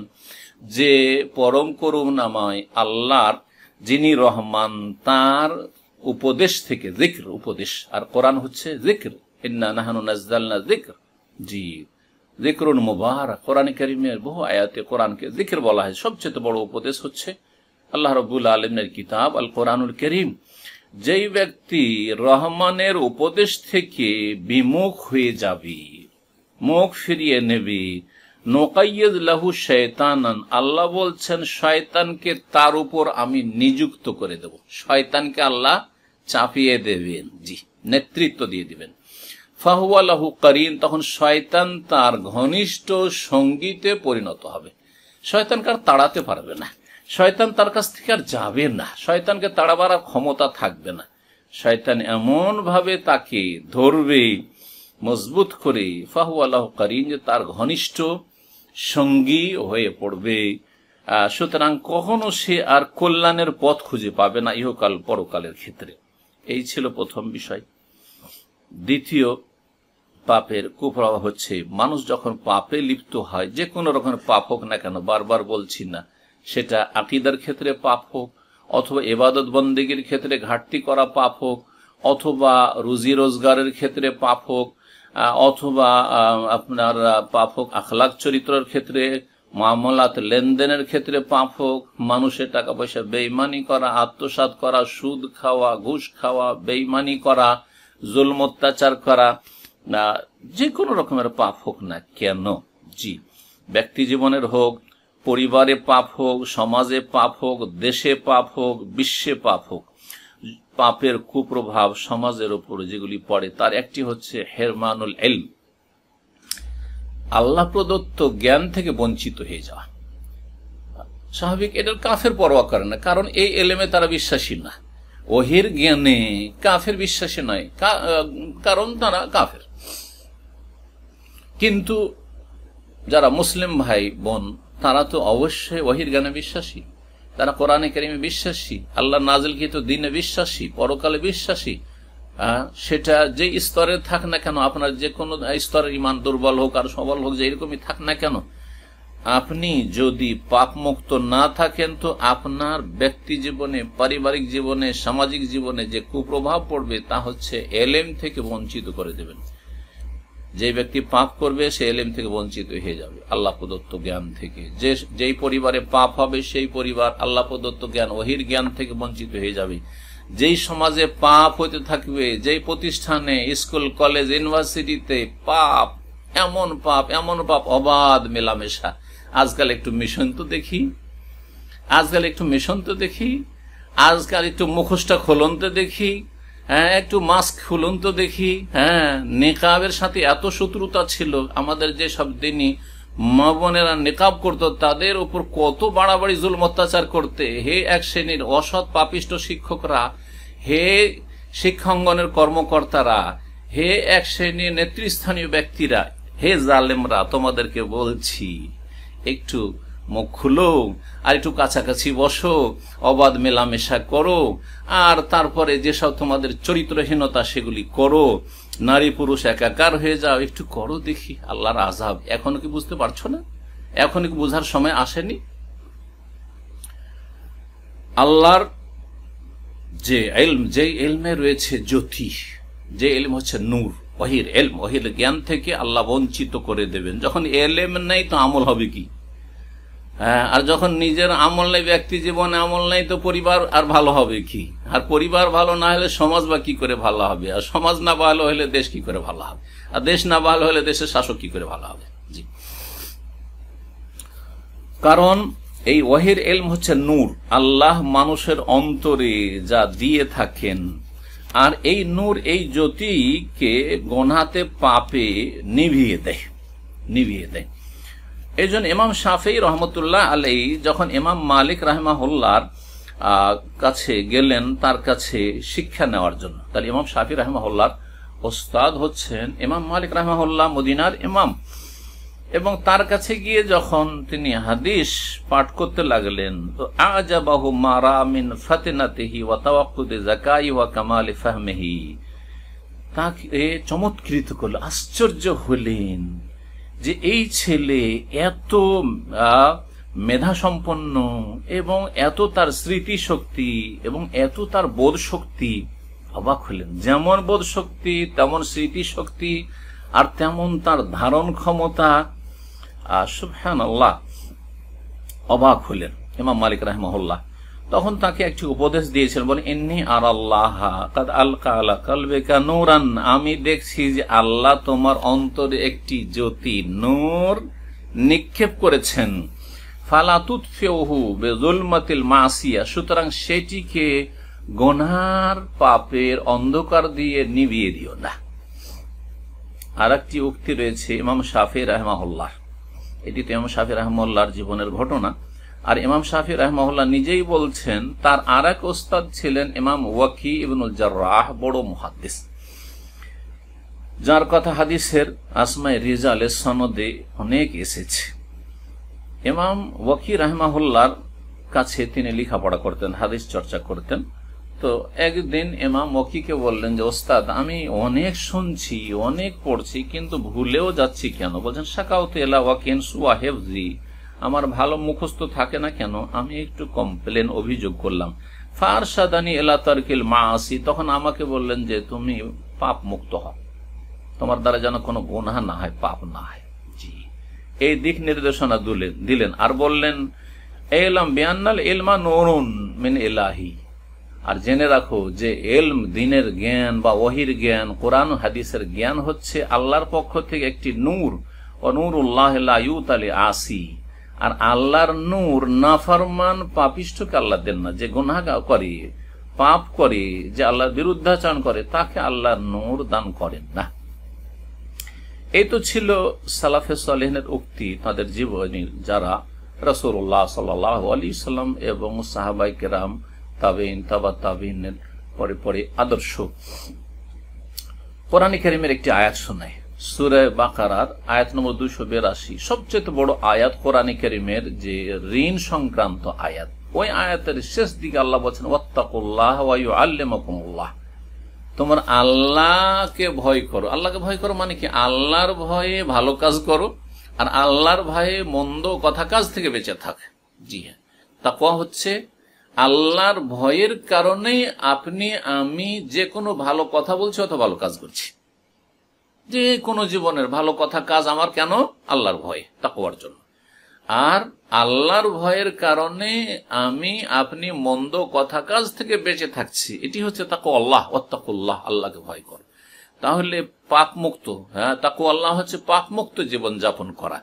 যে পরম করুণাময় আল্লাহর যিনি রহমান তার উপদেশ থেকে জিক্র উপদেশ আর কোরআন হচ্ছে জিক্র ইন্না নাহানু জি কোরআন করিমের বহু আয়াতে কোরআনকে বলা হয় সবচেয়ে বড় উপদেশ হচ্ছে আল্লাহ রবুল আলমের কিতাব আল কোরআনুল করিম যেই ব্যক্তি রহমানের উপদেশ থেকে বিমুখ হয়ে যাবে মুখ ফিরিয়ে নেবে নোকাইয়েদ লাহু শয়তান আল্লাহ বলছেন শয়তানকে তার উপর আমি নিযুক্ত করে দেব শয়তানকে আল্লাহ চাপিয়ে দেবেন জি নেতৃত্ব দিয়ে দিবেন ফাহুয়া লাহু করিন তখন শয়তান তার ঘনিষ্ঠ সঙ্গীতে পরিণত হবে শয়তানকে কার তাড়াতে পারবে না শয়তান তার কাছ থেকে আর যাবে না শয়তানকে তাড়াবার আর ক্ষমতা থাকবে না শয়তান এমনভাবে তাকে ধরবে মজবুত করে ফাহু আল্লাহ করিম যে তার ঘনিষ্ঠ সঙ্গী হয়ে পড়বে সুতরাং কখনো সে আর কল্যাণের পথ খুঁজে পাবে না ইহকাল পরকালের ক্ষেত্রে এই ছিল প্রথম বিষয় দ্বিতীয় পাপের কুপ্রভাব হচ্ছে মানুষ যখন পাপে লিপ্ত হয় যে কোনো রকমের পাপ হোক না কেন বারবার বলছি না সেটা আকিদার ক্ষেত্রে পাপ হোক অথবা এবাদত বন্দীগীর ক্ষেত্রে ঘাটতি করা পাপ হোক অথবা রুজি রোজগারের ক্ষেত্রে পাপ হোক অথবা আপনার পাপ হোক আখলাক চরিত্রের ক্ষেত্রে মামলাত লেনদেনের ক্ষেত্রে পাপ হোক মানুষের টাকা পয়সা বেইমানি করা আত্মসাত করা সুদ খাওয়া ঘুষ খাওয়া বেইমানি করা জুলম অত্যাচার করা যে কোনো রকমের পাপ হোক না কেন জি ব্যক্তি জীবনের হোক পরিবারে পাপ হোক সমাজে পাপ হোক দেশে পাপ হোক বিশ্বে পাপ হোক পাপের কুপ্রভাব সমাজের ওপর যেগুলি পড়ে তার একটি হচ্ছে হেরমানুল এল আল্লাহ প্রদত্ত জ্ঞান থেকে বঞ্চিত হয়ে যাওয়া স্বাভাবিক এটার কাফের পরোয়া করে না কারণ এই এলেমে তারা বিশ্বাসী না ওহির জ্ঞানে কাফের বিশ্বাসী নয় কারণ তারা কাফের কিন্তু যারা মুসলিম ভাই বোন তারা তো অবশ্যই ওহির গানে বিশ্বাসী তারা কোরআনে কারিমে বিশ্বাসী আল্লাহ তো দিনে বিশ্বাসী পরকালে বিশ্বাসী হ্যাঁ, সেটা যে স্তরে থাক না কেন আপনার যে কোনো স্তরের ইমান দুর্বল হোক আর সবল হোক যে এরকমই থাক না কেন আপনি যদি পাপমুক্ত না থাকেন তো আপনার ব্যক্তি জীবনে পারিবারিক জীবনে সামাজিক জীবনে যে কুপ্রভাব পড়বে তা হচ্ছে এলএম থেকে বঞ্চিত করে দেবেন যে ব্যক্তি পাপ করবে সে এলেম থেকে বঞ্চিত হয়ে যাবে আল্লাহ প্রদত্ত জ্ঞান থেকে যে যেই পরিবারে পাপ হবে সেই পরিবার আল্লাহ প্রদত্ত জ্ঞান ওহির জ্ঞান থেকে বঞ্চিত হয়ে যাবে যেই সমাজে পাপ হতে থাকবে যেই প্রতিষ্ঠানে স্কুল কলেজ ইউনিভার্সিটিতে পাপ এমন পাপ এমন পাপ অবাধ মেলামেশা আজকাল একটু মিশন তো দেখি আজকাল একটু মিশন তো দেখি আজকাল একটু মুখোশটা খোলন তো দেখি হ্যাঁ একটু মাস্ক খুলুন তো দেখি হ্যাঁ নেকাবের সাথে এত শত্রুতা ছিল আমাদের যে সব দিনই মা বোনেরা নেকাব করত তাদের উপর কত বাড়াবাড়ি জুল অত্যাচার করতে হে এক শ্রেণীর অসৎ পাপিষ্ট শিক্ষকরা হে শিক্ষাঙ্গনের কর্মকর্তারা হে এক শ্রেণীর নেতৃস্থানীয় ব্যক্তিরা হে জালেমরা তোমাদেরকে বলছি একটু মুখ খুলো আর একটু কাছাকাছি বসো অবাধ মেলামেশা করো আর তারপরে যেসব তোমাদের চরিত্রহীনতা সেগুলি করো নারী পুরুষ একাকার হয়ে যাও একটু করো দেখি আল্লাহর আজাব এখনো কি বুঝতে পারছো না এখন কি বোঝার সময় আসেনি আল্লাহর যে এলম যে এলমে রয়েছে জ্যোতি যে এলম হচ্ছে নূর অহির এলম অহির জ্ঞান থেকে আল্লাহ বঞ্চিত করে দেবেন যখন এলএম নেই তো আমল হবে কি হ্যাঁ আর যখন নিজের আমল নাই ব্যক্তি জীবনে আমল নাই তো পরিবার আর ভালো হবে কি আর পরিবার ভালো না হলে সমাজ বা কি করে ভালো হবে আর সমাজ না ভালো হলে দেশ কি করে ভালো হবে আর দেশ না ভালো হলে দেশের শাসক কি করে ভালো হবে জি কারণ এই ওয়াহির এলম হচ্ছে নূর আল্লাহ মানুষের অন্তরে যা দিয়ে থাকেন আর এই নূর এই জ্যোতিকে গনাতে পাপে নিভিয়ে দেয় নিভিয়ে দেয় এই জন্য ইমাম শাফি রহমতুল্লাহ আলাই যখন ইমাম মালিক রাহমাহুল্লার কাছে গেলেন তার কাছে শিক্ষা নেওয়ার জন্য তাহলে ইমাম শাফি রাহমাহুল্লার ওস্তাদ হচ্ছেন ইমাম মালিক রাহমাহুল্লাহ মদিনার ইমাম এবং তার কাছে গিয়ে যখন তিনি হাদিস পাঠ করতে লাগলেন তো আজাবাহু মারা মিন তেহি ওয়া তাওয়াক্কুদে যাকাই ওয়া কামাল ফাহমিহি তাকে চমৎকৃত করল আশ্চর্য হলেন যে এই ছেলে এত মেধাসম্পন্ন এবং এত তার স্মৃতিশক্তি এবং এত তার বোধ শক্তি অবাক হলেন যেমন বোধ শক্তি তেমন স্মৃতিশক্তি আর তেমন তার ধারণ ক্ষমতা সুফহান আল্লাহ অবাক হলেন ইমাম মালিক রাহমহল্লা তখন তাকে একটি উপদেশ দিয়েছেন বলে এমনি আর আল্লাহ কাদ আলকা আলা কালবেকা নূরান আমি দেখছি যে আল্লাহ তোমার অন্তরে একটি জ্যোতি নূর নিক্ষেপ করেছেন ফালাতুত ফেহু বেজুলমাতিল মাসিয়া সুতরাং সেটিকে গোনার পাপের অন্ধকার দিয়ে নিভিয়ে দিও না আর উক্তি রয়েছে ইমাম শাফি রাহমাহুল্লাহ এটি তো ইমাম শাফি রাহমাল্লাহর জীবনের ঘটনা আর ইমাম শাহি রহমহল্লা নিজেই বলছেন তার আর এক ওস্তাদ ছিলেন ইমাম ওয়াকি ইবনুল জার্রাহ বড় মুহাদ্দিস যার কথা হাদিসের আসমাই রিজালের সনদে অনেক এসেছে ইমাম ওয়াকি রহমাহুল্লার কাছে তিনি লেখাপড়া করতেন হাদিস চর্চা করতেন তো একদিন এমাম মকিকে বললেন যে ওস্তাদ আমি অনেক শুনছি অনেক পড়ছি কিন্তু ভুলেও যাচ্ছি কেন বলছেন সাকাউতে এলা ওয়াকিন সুয়া জি আমার ভালো মুখস্থ থাকে না কেন আমি একটু কমপ্লেন অভিযোগ করলাম ফারসাদানি এলা তারকিল মা আসি তখন আমাকে বললেন যে তুমি পাপ মুক্ত হও তোমার দ্বারা যেন কোনো গুনাহ না হয় পাপ না হয় জি এই দিক নির্দেশনা দিলেন আর বললেন এলাম বিয়ান্নাল এলমা নরুন মিন এলাহি আর জেনে রাখো যে এলম দিনের জ্ঞান বা ওহির জ্ঞান কোরআন হাদিসের জ্ঞান হচ্ছে আল্লাহর পক্ষ থেকে একটি নূর ও নূর উল্লাহ আসি আর আল্লাহর নূর নাফারমান পাপিষ্টকে আল্লাহ দেন না যে গুনা করে পাপ করে যে আল্লাহর বিরুদ্ধাচরণ করে তাকে আল্লাহর নূর দান করেন না এই তো ছিল সালাফে সালেহনের উক্তি তাদের জীবনী যারা রসুল্লাহ সাল্লাহ আলী সাল্লাম এবং সাহাবাই কেরাম তাবেইন তাবা তাবিনের পরে পরে আদর্শ কোরআন একটি আয়াত শোনায় সুরে বাকারার আয়াত নম্বর দুশো বিরাশি সবচেয়ে বড় আয়াত কোরআন করিমের যে ঋণ সংক্রান্ত আয়াত ওই আয়াতের শেষ দিকে আল্লাহ বলছেন ওয়াত্তাকুল্লাহ আল্লাহ তোমার আল্লাহকে ভয় করো আল্লাহকে ভয় করো মানে কি আল্লাহর ভয়ে ভালো কাজ করো আর আল্লাহর ভয়ে মন্দ কথা কাজ থেকে বেঁচে থাক জি হ্যাঁ তাকুয়া হচ্ছে আল্লাহর ভয়ের কারণেই আপনি আমি যে কোনো ভালো কথা বলছি অথবা ভালো কাজ করছি যে কোনো জীবনের ভালো কথা কাজ আমার কেন আল্লাহর ভয় তাকওয়ার জন্য আর আল্লাহর ভয়ের কারণে আমি আপনি মন্দ কথা কাজ থেকে বেঁচে থাকছি এটি হচ্ছে তাকু আল্লাহ অত্তাকুল্লাহ আল্লাহকে ভয় কর তাহলে পাপ মুক্ত হ্যাঁ তাকু আল্লাহ হচ্ছে পাপ মুক্ত জীবন যাপন করা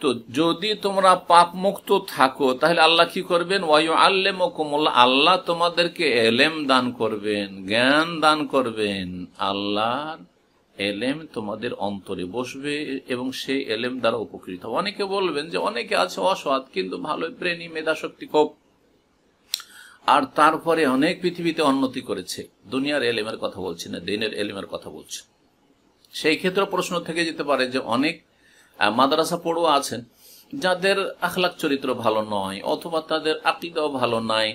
তো যদি তোমরা পাপ মুক্ত থাকো তাহলে আল্লাহ কি করবেন ওয়ায়ু আল্লেম কোমল্লা আল্লাহ তোমাদেরকে এলেম দান করবেন জ্ঞান দান করবেন আল্লাহর এলেম তোমাদের অন্তরে বসবে এবং সে এলেম দ্বারা উপকৃত হবে অনেকে বলবেন যে অনেকে আছে অসৎ কিন্তু ভালো প্রেমী মেধা শক্তি খুব আর তারপরে অনেক পৃথিবীতে উন্নতি করেছে দুনিয়ার এলেমের কথা বলছে না দিনের এলেমের কথা বলছে সেই ক্ষেত্রে প্রশ্ন থেকে যেতে পারে যে অনেক মাদ্রাসা পড়ুয়া আছেন যাদের আখলাক চরিত্র ভালো নয় অথবা তাদের আকিদাও ভালো নয়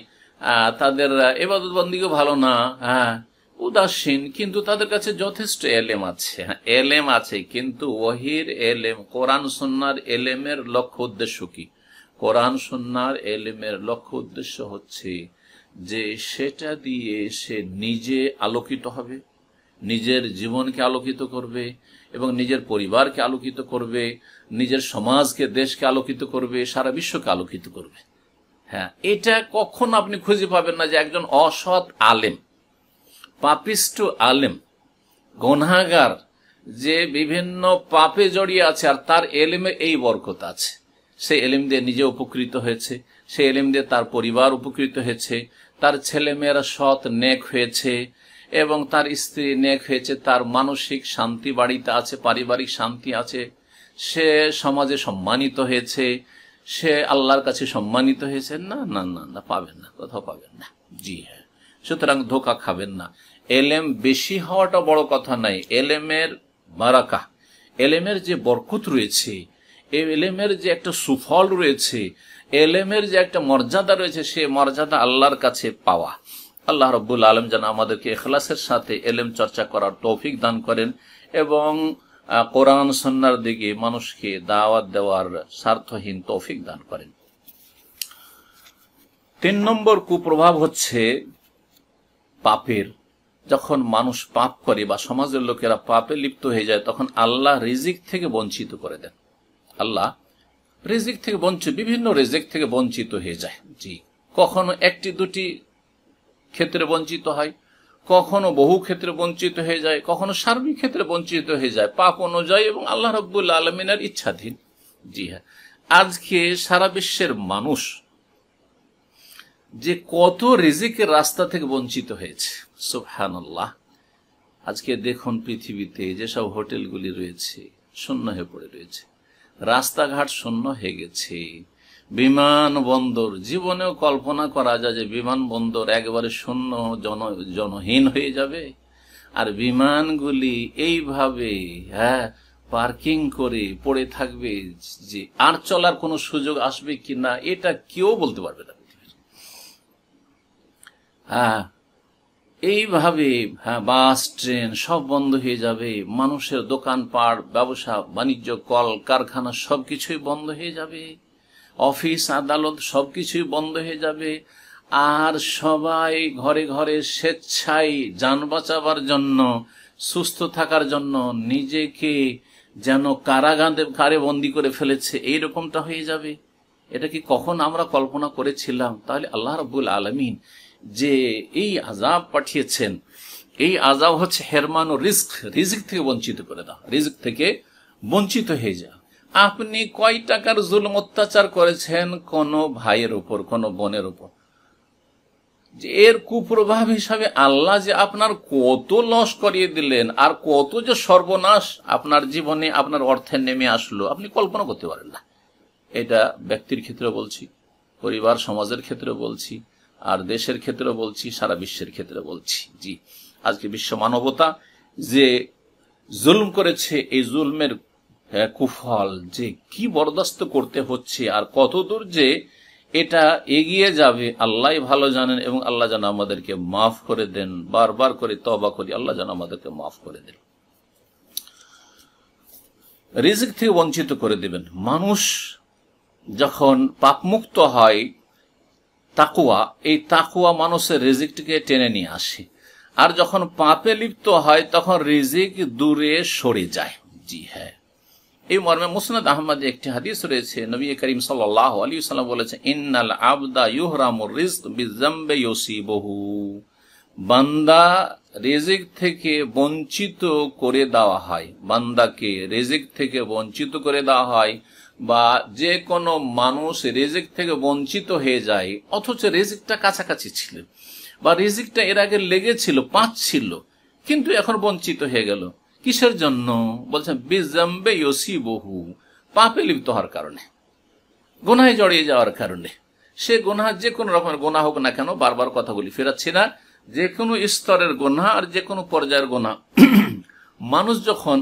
তাদের এবাদতবন্দিও ভালো না হ্যাঁ উদাসীন কিন্তু তাদের কাছে যথেষ্ট এলেম আছে হ্যাঁ, এলেম আছে কিন্তু ওহির এলেম কোরআন সন্ন্যার এলেমের লক্ষ্য উদ্দেশ্য কি কোরআন সন্ন্যার এলেমের লক্ষ্য উদ্দেশ্য হচ্ছে যে সেটা দিয়ে সে নিজে আলোকিত হবে নিজের জীবনকে আলোকিত করবে এবং নিজের পরিবারকে আলোকিত করবে নিজের সমাজকে দেশকে আলোকিত করবে সারা বিশ্বকে আলোকিত করবে হ্যাঁ এটা কখন আপনি খুঁজে পাবেন না যে একজন অসৎ আলেম পাপিষ্ট আলেম গনাগার যে বিভিন্ন পাপে জড়িয়ে আছে আর তার এলেমে এই বরকত আছে সে এলিম দিয়ে নিজে উপকৃত হয়েছে সে এলিম দিয়ে তার পরিবার উপকৃত হয়েছে তার ছেলেমেয়েরা সৎ নেক হয়েছে এবং তার স্ত্রী নেক হয়েছে তার মানসিক শান্তি বাড়িতে আছে পারিবারিক শান্তি আছে সে সমাজে সম্মানিত হয়েছে সে আল্লাহর কাছে সম্মানিত হয়েছে না না না না পাবেন না কোথাও পাবেন না জি হ্যাঁ সুতরাং ধোকা খাবেন না এলেম বেশি হওয়াটা বড় কথা নাই এলএমের মারাকা এলেমের যে বরকত রয়েছে এলএমের যে একটা সুফল রয়েছে এলেমের যে একটা মর্যাদা রয়েছে সে মর্যাদা আল্লাহর কাছে পাওয়া আল্লাহ রব্বুল আলম যেন আমাদেরকে এখলাসের সাথে এলেম চর্চা করার তৌফিক দান করেন এবং কোরআন সন্ন্যার দিকে মানুষকে দাওয়াত দেওয়ার স্বার্থহীন তৌফিক দান করেন তিন নম্বর কুপ্রভাব হচ্ছে পাপের যখন মানুষ পাপ করে বা সমাজের লোকেরা পাপে লিপ্ত হয়ে যায় তখন আল্লাহ রিজিক থেকে বঞ্চিত করে দেন আল্লাহ রিজিক থেকে বঞ্চিত বিভিন্ন রিজিক থেকে বঞ্চিত হয়ে যায় জি কখনো একটি দুটি ক্ষেত্রে বঞ্চিত হয় কখনো বহু ক্ষেত্রে বঞ্চিত হয়ে যায় কখনো সার্বিক ক্ষেত্রে বঞ্চিত হয়ে যায় পাপ অনুযায়ী এবং আল্লাহ রব্বুল্লা আলমিনের ইচ্ছাধীন জি হ্যাঁ আজকে সারা বিশ্বের মানুষ যে কত রিজিকের রাস্তা থেকে বঞ্চিত হয়েছে সুবহানাল্লাহ আজকে দেখুন পৃথিবীতে যেসব হোটেলগুলি রয়েছে শূন্য হয়ে পড়ে রয়েছে রাস্তাঘাট শূন্য হয়ে গেছে বিমান বন্দর জীবনেও কল্পনা করা যায় যে বিমান বন্দর একবারে শূন্য জন জনহীন হয়ে যাবে আর বিমানগুলি এইভাবে হ্যাঁ পার্কিং করে পড়ে থাকবে যে আর চলার কোনো সুযোগ আসবে কি না এটা কেউ বলতে পারবে না হ্যাঁ এইভাবে হ্যাঁ, বাস ট্রেন সব বন্ধ হয়ে যাবে মানুষের দোকানপাট ব্যবসা বাণিজ্য কল কারখানা সবকিছুই বন্ধ হয়ে যাবে অফিস আদালত সবকিছুই বন্ধ হয়ে যাবে আর সবাই ঘরে ঘরে স্বেচ্ছায় যান বাঁচাবার জন্য সুস্থ থাকার জন্য নিজেকে যেন কারাগাঁদে কারে বন্দি করে ফেলেছে এই রকমটা হয়ে যাবে এটা কি কখন আমরা কল্পনা করেছিলাম তাহলে আল্লাহ রবুল আলমিন যে এই আজাব পাঠিয়েছেন এই আজাব হচ্ছে হেরমান ও রিস্ক রিজিক থেকে বঞ্চিত করে দাও রিজিক থেকে বঞ্চিত হয়ে যা আপনি কয় টাকার জুলুম অত্যাচার করেছেন কোনো ভাইয়ের উপর কোন বোনের উপর এর কুপ্রভাব হিসাবে আল্লাহ যে আপনার কত লস করিয়ে দিলেন আর কত যে সর্বনাশ আপনার জীবনে আপনার অর্থে নেমে আসলো আপনি কল্পনা করতে পারেন না এটা ব্যক্তির ক্ষেত্রে বলছি পরিবার সমাজের ক্ষেত্রে বলছি আর দেশের ক্ষেত্রে বলছি সারা বিশ্বের ক্ষেত্রে বলছি জি আজকে বিশ্ব মানবতা যে জুলম করেছে এই জুলমের হ্যাঁ, কুফল যে কি বরদাস্ত করতে হচ্ছে আর কতদূর যে এটা এগিয়ে যাবে আল্লাহ ভালো জানেন এবং আল্লাহ যেন আমাদেরকে মাফ করে দেন বারবার করে তবা করি আল্লাহ যেন আমাদেরকে মাফ করে দেন রিজিক থেকে বঞ্চিত করে দেবেন মানুষ যখন পাপমুক্ত হয় তাকুয়া এই তাকুয়া মানুষের রিজিকটিকে টেনে নিয়ে আসে আর যখন পাপে লিপ্ত হয় তখন রিজিক দূরে সরে যায় জি হ্যাঁ এই মর্মে মুসনাদ আহমদে একটি হাদিস রয়েছে নবী করিম সাল্লাহ আলী সাল্লাম বলেছে ইন্নাল আবদা ইউহরামুর রিস্ক বিজম্বে ইউসিবহু বান্দা রেজিক থেকে বঞ্চিত করে দেওয়া হয় বান্দাকে রেজিক থেকে বঞ্চিত করে দেওয়া হয় বা যে কোনো মানুষ রেজিক থেকে বঞ্চিত হয়ে যায় অথচ রেজিকটা কাছাকাছি ছিল বা রেজিকটা এর আগে লেগেছিল পাঁচ ছিল কিন্তু এখন বঞ্চিত হয়ে গেল কিসের জন্য বলছেন বিজম্বে ইয়সি বহু পাপে লিপ্ত হওয়ার কারণে গোনায় জড়িয়ে যাওয়ার কারণে সে গোনা যে কোনো রকমের গোনা হোক না কেন বারবার কথাগুলি ফেরাচ্ছি না যে কোনো স্তরের গোনা আর যে কোনো পর্যায়ের গোনা মানুষ যখন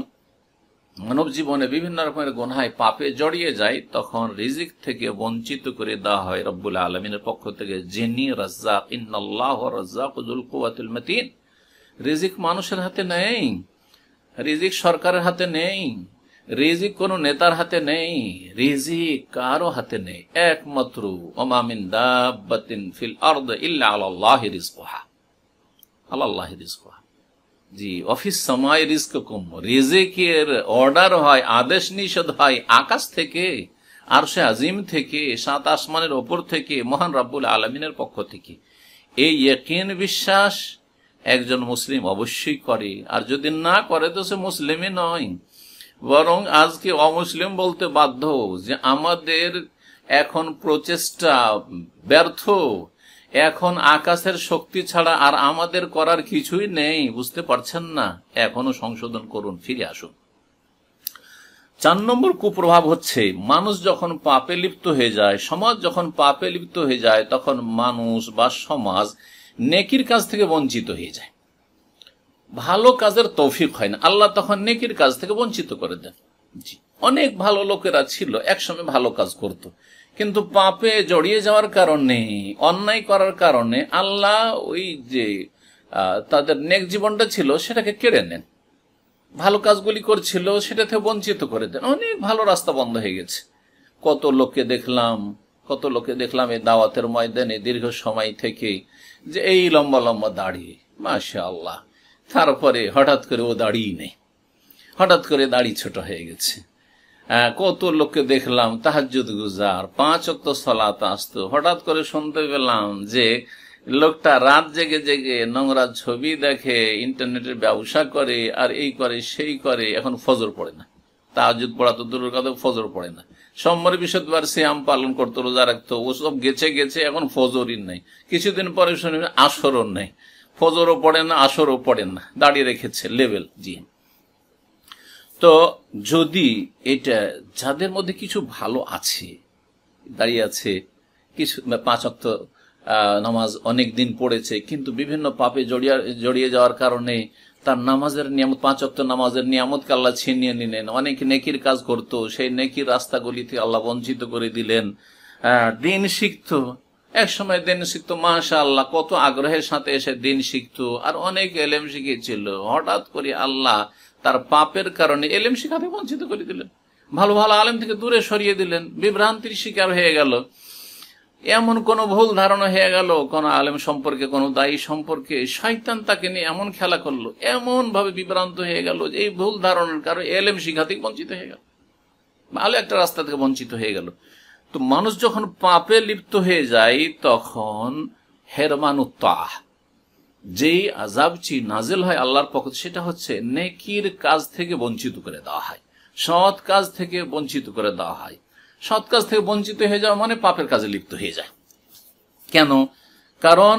মানব জীবনে বিভিন্ন রকমের গোনায় পাপে জড়িয়ে যায় তখন রিজিক থেকে বঞ্চিত করে দেওয়া হয় রব্বুল আলমিনের পক্ষ থেকে যিনি রাজ্জাক ইন্নআল্লাহ উজুল কুয়াতুল মতিন রিজিক মানুষের হাতে নেই রিজিক সরকারের হাতে নেই রিজিক কোন নেতার হাতে নেই রিজিক কারো হাতে নেই একমাত্র ওমামিন দাবাতিন ফিল আরদ ইল্লা আল্লাহ রিজকুহা আল্লাহ রিজকুহা জি অফিস সময় রিস্ক কম রেজেকের অর্ডার হয় আদেশ নিষেধ হয় আকাশ থেকে আর সে আজিম থেকে সাত আসমানের ওপর থেকে মহান রাব্বুল আলমিনের পক্ষ থেকে এই ইয়কিন বিশ্বাস একজন মুসলিম অবশ্যই করে আর যদি না করে তো সে মুসলিমই নয় বরং আজকে অমুসলিম বলতে বাধ্য যে আমাদের এখন প্রচেষ্টা ব্যর্থ এখন আকাশের শক্তি ছাড়া আর আমাদের করার কিছুই নেই বুঝতে পারছেন না এখনো সংশোধন করুন ফিরে আসুন চার নম্বর কুপ্রভাব হচ্ছে মানুষ যখন পাপে লিপ্ত হয়ে যায় সমাজ যখন পাপে লিপ্ত হয়ে যায় তখন মানুষ বা সমাজ নেকির কাজ থেকে বঞ্চিত হয়ে যায় ভালো কাজের তৌফিক হয় না আল্লাহ তখন নেকির কাজ থেকে বঞ্চিত করে দেন জি অনেক ভালো লোকেরা ছিল একসময় ভালো কাজ করতো কিন্তু পাপে জড়িয়ে যাওয়ার কারণে অন্যায় করার কারণে আল্লাহ ওই যে তাদের নেক জীবনটা ছিল সেটাকে কেড়ে নেন ভালো কাজগুলি করছিল সেটা থেকে বঞ্চিত করে দেন অনেক ভালো রাস্তা বন্ধ হয়ে গেছে কত লোককে দেখলাম কত লোকে দেখলাম এই দাওয়াতের ময়দানে দীর্ঘ সময় থেকে যে এই লম্বা লম্বা দাঁড়িয়ে মাসা আল্লাহ তারপরে হঠাৎ করে ও দাঁড়িয়ে নেই হঠাৎ করে দাড়ি ছোট হয়ে গেছে হ্যাঁ, কত লোককে দেখলাম তাহাজুদ গুজার পাঁচ অক্ত সলাত আসতো হঠাৎ করে শুনতে পেলাম যে লোকটা রাত জেগে জেগে নোংরা ছবি দেখে ইন্টারনেটের ব্যবসা করে আর এই করে সেই করে এখন ফজর পড়ে না তাহাজুদ পড়া তো দূরের কথা ফজর পড়ে না সোমবার বৃহস্পতিবার শ্যাম পালন করতো রোজা রাখতো ওসব গেছে গেছে এখন ফজরই নেই কিছুদিন পরে শুনি আসরও নেই ফজরও পড়ে না আসরও পড়ে না দাঁড়িয়ে রেখেছে লেভেল জিম তো যদি এটা যাদের মধ্যে কিছু ভালো আছে দাঁড়িয়ে আছে কিছু পাঁচ অক্ত নামাজ অনেক দিন পড়েছে কিন্তু বিভিন্ন পাপে জড়িয়ে জড়িয়ে যাওয়ার কারণে তার নামাজের নিয়ামত পাঁচ অক্ত নামাজের নিয়ামত আল্লাহ ছিনিয়ে নিলেন অনেক নেকির কাজ করতো সেই নেকির রাস্তাগুলিতে আল্লাহ বঞ্চিত করে দিলেন দিন শিখত এক সময় দিন শিখতো মাশা আল্লাহ কত আগ্রহের সাথে এসে দিন শিখতো আর অনেক এলেম শিখেছিল হঠাৎ করে আল্লাহ তার পাপের কারণে এলেম শিখাতে বঞ্চিত করে দিলেন ভালো ভালো আলেম থেকে দূরে সরিয়ে দিলেন বিভ্রান্তির শিকার হয়ে গেল এমন কোন ভুল ধারণা হয়ে গেল কোন আলেম সম্পর্কে কোন দায়ী সম্পর্কে শয়তান তাকে নিয়ে এমন খেলা করলো এমন ভাবে বিভ্রান্ত হয়ে গেল এই ভুল ধারণার কারণে এলেম শিখা থেকে বঞ্চিত হয়ে গেল ভালো একটা রাস্তা থেকে বঞ্চিত হয়ে গেল তো মানুষ যখন পাপে লিপ্ত হয়ে যায় তখন হেরমানুত্তাহ যেই আজাবটি নাজেল হয় আল্লাহর পক্ষ সেটা হচ্ছে নেকির কাজ থেকে বঞ্চিত করে দেওয়া হয় সৎ কাজ থেকে বঞ্চিত করে দেওয়া হয় সৎ কাজ থেকে বঞ্চিত হয়ে যাওয়া মানে পাপের কাজে লিপ্ত হয়ে যায় কেন কারণ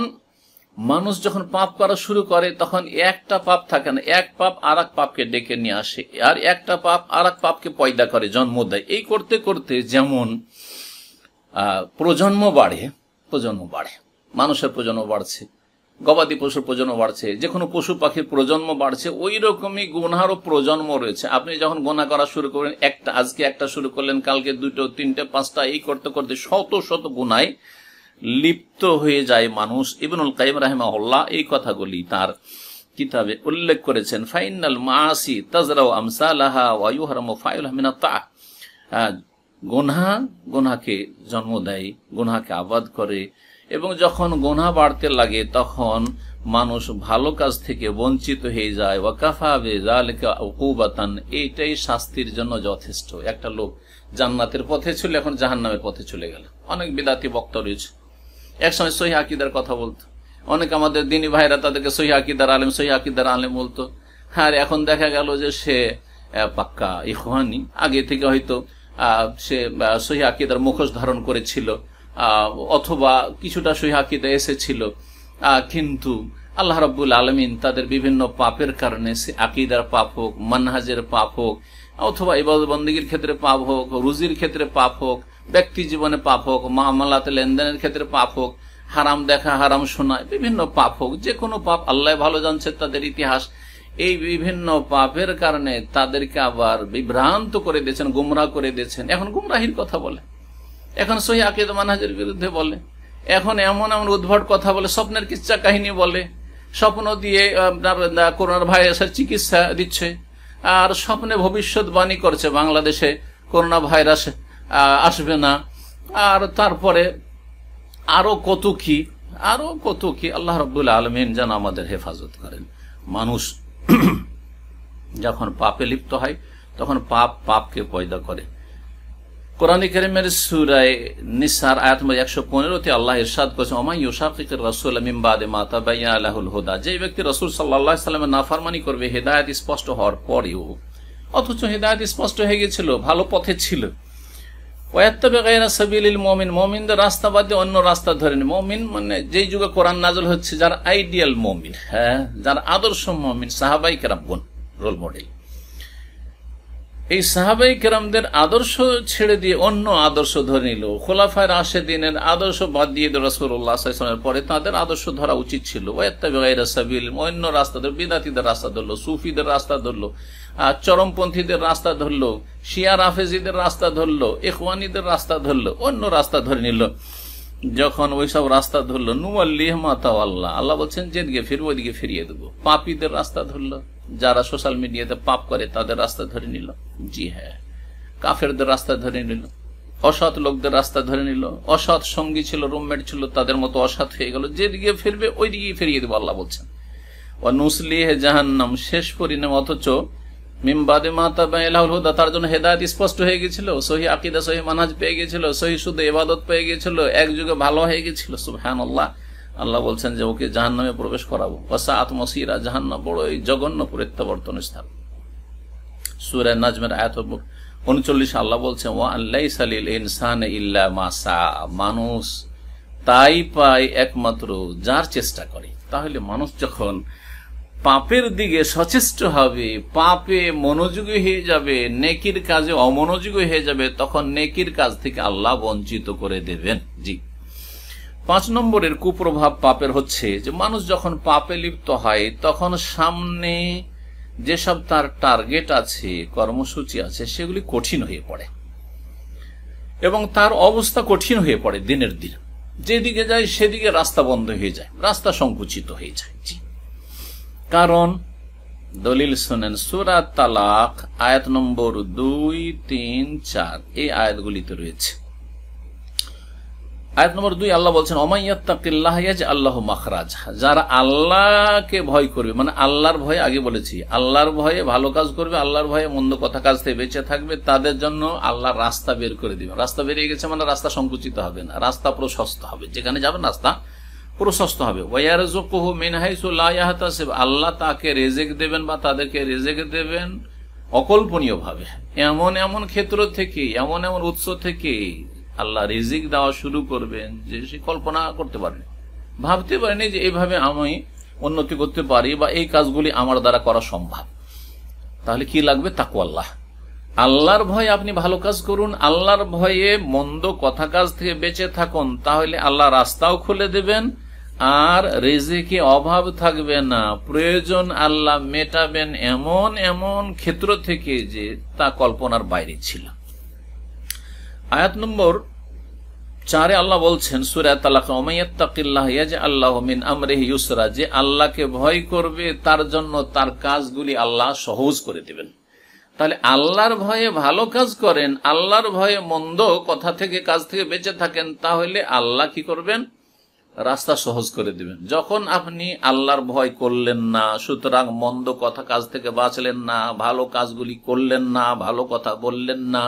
মানুষ যখন পাপ করা শুরু করে তখন একটা পাপ থাকে না এক পাপ আর এক পাপকে ডেকে নিয়ে আসে আর একটা পাপ আর এক পাপকে পয়দা করে জন্ম দেয় এই করতে করতে যেমন প্রজন্ম বাড়ে প্রজন্ম বাড়ে মানুষের প্রজন্ম বাড়ছে গবাদি পশুর প্রজন্ম বাড়ছে যে কোনো পশু পাখির প্রজন্ম বাড়ছে ওই রকমই গুনারও প্রজন্ম রয়েছে আপনি যখন গোনা করা শুরু করেন একটা আজকে একটা শুরু করলেন কালকে দুটো তিনটে পাঁচটা এই করতে করতে শত শত গুনায় লিপ্ত হয়ে যায় মানুষ ইবনুল কাইম রাহেমাহল্লা এই কথাগুলি তার কিতাবে উল্লেখ করেছেন ফাইনাল মাসি তাজরাও আমসালাহা ওয়াইহারম ফাইল হামিনা তা গোনা গোনাকে জন্ম দেয় গোনাকে আবাদ করে এবং যখন গোনা বাড়তে লাগে তখন মানুষ ভালো কাজ থেকে বঞ্চিত হয়ে যায় ওয়াকাফা বেজালেকান এইটাই শাস্তির জন্য যথেষ্ট একটা লোক জান্নাতের পথে ছিল এখন জাহান্নামের পথে চলে গেল অনেক বিদাতি বক্ত রয়েছে একসময় সহি আকিদার কথা বলতো অনেক আমাদের দিনী ভাইরা তাদেরকে সহি আকিদার আলেম সহি আকিদার আলেম বলতো হ্যাঁ এখন দেখা গেল যে সে পাক্কা ইহানি আগে থেকে হয়তো সে সহি আকিদার মুখোশ ধারণ করেছিল অথবা কিছুটা সহিহাকিতে এসেছিল কিন্তু আল্লাহ রব্বুল আলমিন তাদের বিভিন্ন পাপের কারণে সে আকিদার পাপ হোক মানহাজের পাপ হোক অথবা ইবাদবন্দিগির ক্ষেত্রে পাপ হোক রুজির ক্ষেত্রে পাপ হোক ব্যক্তি জীবনে পাপ হোক মামলাতে লেনদেনের ক্ষেত্রে পাপ হোক হারাম দেখা হারাম শোনায় বিভিন্ন পাপ হোক যে কোনো পাপ আল্লাহ ভালো জানছে তাদের ইতিহাস এই বিভিন্ন পাপের কারণে তাদেরকে আবার বিভ্রান্ত করে দিয়েছেন গুমরা করে দিয়েছেন এখন গুমরাহির কথা বলে এখন সহি আকিদ মানহাজের বিরুদ্ধে বলে এখন এমন এমন উদ্ভট কথা বলে স্বপ্নের কিচ্ছা কাহিনী বলে স্বপ্ন দিয়ে আপনার করোনার ভাইরাসের চিকিৎসা দিচ্ছে আর স্বপ্নে ভবিষ্যৎবাণী করছে বাংলাদেশে করোনা ভাইরাস আসবে না আর তারপরে আরও কত কি আরও কত কি আল্লাহ রব্দুল আলমিন যেন আমাদের হেফাজত করেন মানুষ যখন পাপে লিপ্ত হয় তখন পাপ পাপকে পয়দা করে কোরআন করিমের সুরায় নিসার আয়াত একশো পনেরোতে আল্লাহ ইরশাদ করেছেন ওমাই ইউসাফিকের রসুল মিমবাদে মাতা বাইয়া আল্লাহুল হুদা যে ব্যক্তি রসুল সাল্লাহ সাল্লামের নাফারমানি করবে হেদায়ত স্পষ্ট হওয়ার পরেও অথচ হেদায়ত স্পষ্ট হয়ে গেছিল ভালো পথে ছিল মমিন মমিনদের রাস্তা অন্য রাস্তা ধরে মমিন মানে যেই যুগে কোরআন নাজল হচ্ছে যার আইডিয়াল মমিন হ্যাঁ যার আদর্শ মমিন সাহাবাই কেরাবন রোল মডেল এই সাহাবাই কেরামদের আদর্শ ছেড়ে দিয়ে অন্য আদর্শ ধরে নিল খোলাফায় রাশে দিনের আদর্শ বাদ দিয়ে রসুল্লাহামের পরে তাদের আদর্শ ধরা উচিত ছিল অন্য রাস্তা ধরল বিদাতিদের রাস্তা ধরলো সুফিদের রাস্তা ধরলো আর চরমপন্থীদের রাস্তা ধরলো শিয়া রাফেজিদের রাস্তা ধরলো ইকওয়ানিদের রাস্তা ধরলো অন্য রাস্তা ধরে নিল যখন ওইসব রাস্তা ধরলো নুয়াল্লিহ মাতা আল্লাহ আল্লাহ বলছেন যেদিকে ফিরবো ওইদিকে ফিরিয়ে দেবো পাপিদের রাস্তা ধরলো যারা সোশ্যাল মিডিয়াতে পাপ করে তাদের রাস্তা ধরে নিল জি হ্যাঁ কাফেরদের রাস্তা ধরে নিল অসৎ লোকদের রাস্তা ধরে নিল অসৎ সঙ্গী ছিল রুমমেট ছিল তাদের মতো অসৎ হয়ে গেল যেদিকে ফিরবে ওইদিকে ফিরিয়ে দেবো আল্লাহ বলছেন ও নুসলিহ জাহান্নাম শেষ পরিণাম অথচ মিমবাদে মাতা হুদা তার জন্য হেদায়ত স্পষ্ট হয়ে গেছিল সহি আকিদা সহি পেয়ে গেছিল সহি শুদ্ধ ইবাদত পেয়ে গেছিল এক যুগে ভালো হয়ে গেছিল আল্লাহ আল্লাহ বলছেন যে ওকে জাহান নামে প্রবেশ করাবো আত্মসিরা বড় এই জঘন্য প্রত্যাবর্তন স্থান নাজমের উনচল্লিশ আল্লাহ বলছেন ও আল্লাহ সালিল ইনসান ইল্লা মাসা মানুষ তাই পায় একমাত্র যার চেষ্টা করে তাহলে মানুষ যখন পাপের দিকে সচেষ্ট হবে পাপে মনোযোগী হয়ে যাবে নেকির কাজে অমনোযোগী হয়ে যাবে তখন নেকির কাজ থেকে আল্লাহ বঞ্চিত করে দেবেন জি পাঁচ নম্বরের কুপ্রভাব পাপের হচ্ছে যে মানুষ যখন পাপে লিপ্ত হয় তখন সামনে যেসব তার টার্গেট আছে কর্মসূচি আছে সেগুলি কঠিন হয়ে পড়ে এবং তার অবস্থা কঠিন হয়ে পড়ে দিনের দিন যেদিকে যায় সেদিকে রাস্তা বন্ধ হয়ে যায় রাস্তা সংকুচিত হয়ে যায় জি কারণ দলিল শোনেন সুরা তালাক আয়াত নম্বর দুই তিন চার এই আয়াতগুলিতে রয়েছে আয়াত নম্বর দুই আল্লাহ বলছেন অমাইয়াজ আল্লাহ মাখরাজ যারা আল্লাহকে ভয় করবে মানে আল্লাহর ভয়ে আগে বলেছি আল্লাহর ভয়ে ভালো কাজ করবে আল্লাহর ভয়ে মন্দ কথা কাজ থেকে বেঁচে থাকবে তাদের জন্য আল্লাহ রাস্তা বের করে দিবে রাস্তা বেরিয়ে গেছে মানে রাস্তা সংকুচিত হবে না রাস্তা প্রশস্ত হবে যেখানে যাবেন রাস্তা প্রশস্ত হবে আল্লাহ তাকে রেজেক দেবেন বা তাদেরকে রেজেক দেবেন অকল্পনীয় ভাবে এমন এমন ক্ষেত্র থেকে এমন এমন উৎস থেকে আল্লাহ রেজিক দেওয়া শুরু করবেন যে সে কল্পনা করতে পারেনি ভাবতে পারেনি যে এইভাবে আমি উন্নতি করতে পারি বা এই কাজগুলি আমার দ্বারা করা সম্ভব তাহলে কি লাগবে তাকু আল্লাহ আল্লাহর ভয়ে আপনি ভালো কাজ করুন আল্লাহর ভয়ে মন্দ কথা কাজ থেকে বেঁচে থাকুন তাহলে আল্লাহ রাস্তাও খুলে দেবেন আর রেজিকে অভাব থাকবে না প্রয়োজন আল্লাহ মেটাবেন এমন এমন ক্ষেত্র থেকে যে তা কল্পনার বাইরে ছিল আয়াত নম্বর চারে আল্লাহ বলছেন সুরা ইউসরা যে আল্লাহকে ভয় করবে তার জন্য তার কাজগুলি আল্লাহ সহজ করে দেবেন তাহলে আল্লাহর ভয়ে ভালো কাজ করেন আল্লাহর ভয়ে মন্দ কথা থেকে কাজ থেকে বেঁচে থাকেন তাহলে আল্লাহ কি করবেন রাস্তা সহজ করে দিবেন যখন আপনি আল্লাহর ভয় করলেন না সুতরাং মন্দ কথা কাজ থেকে বাঁচলেন না ভালো কাজগুলি করলেন না ভালো কথা বললেন না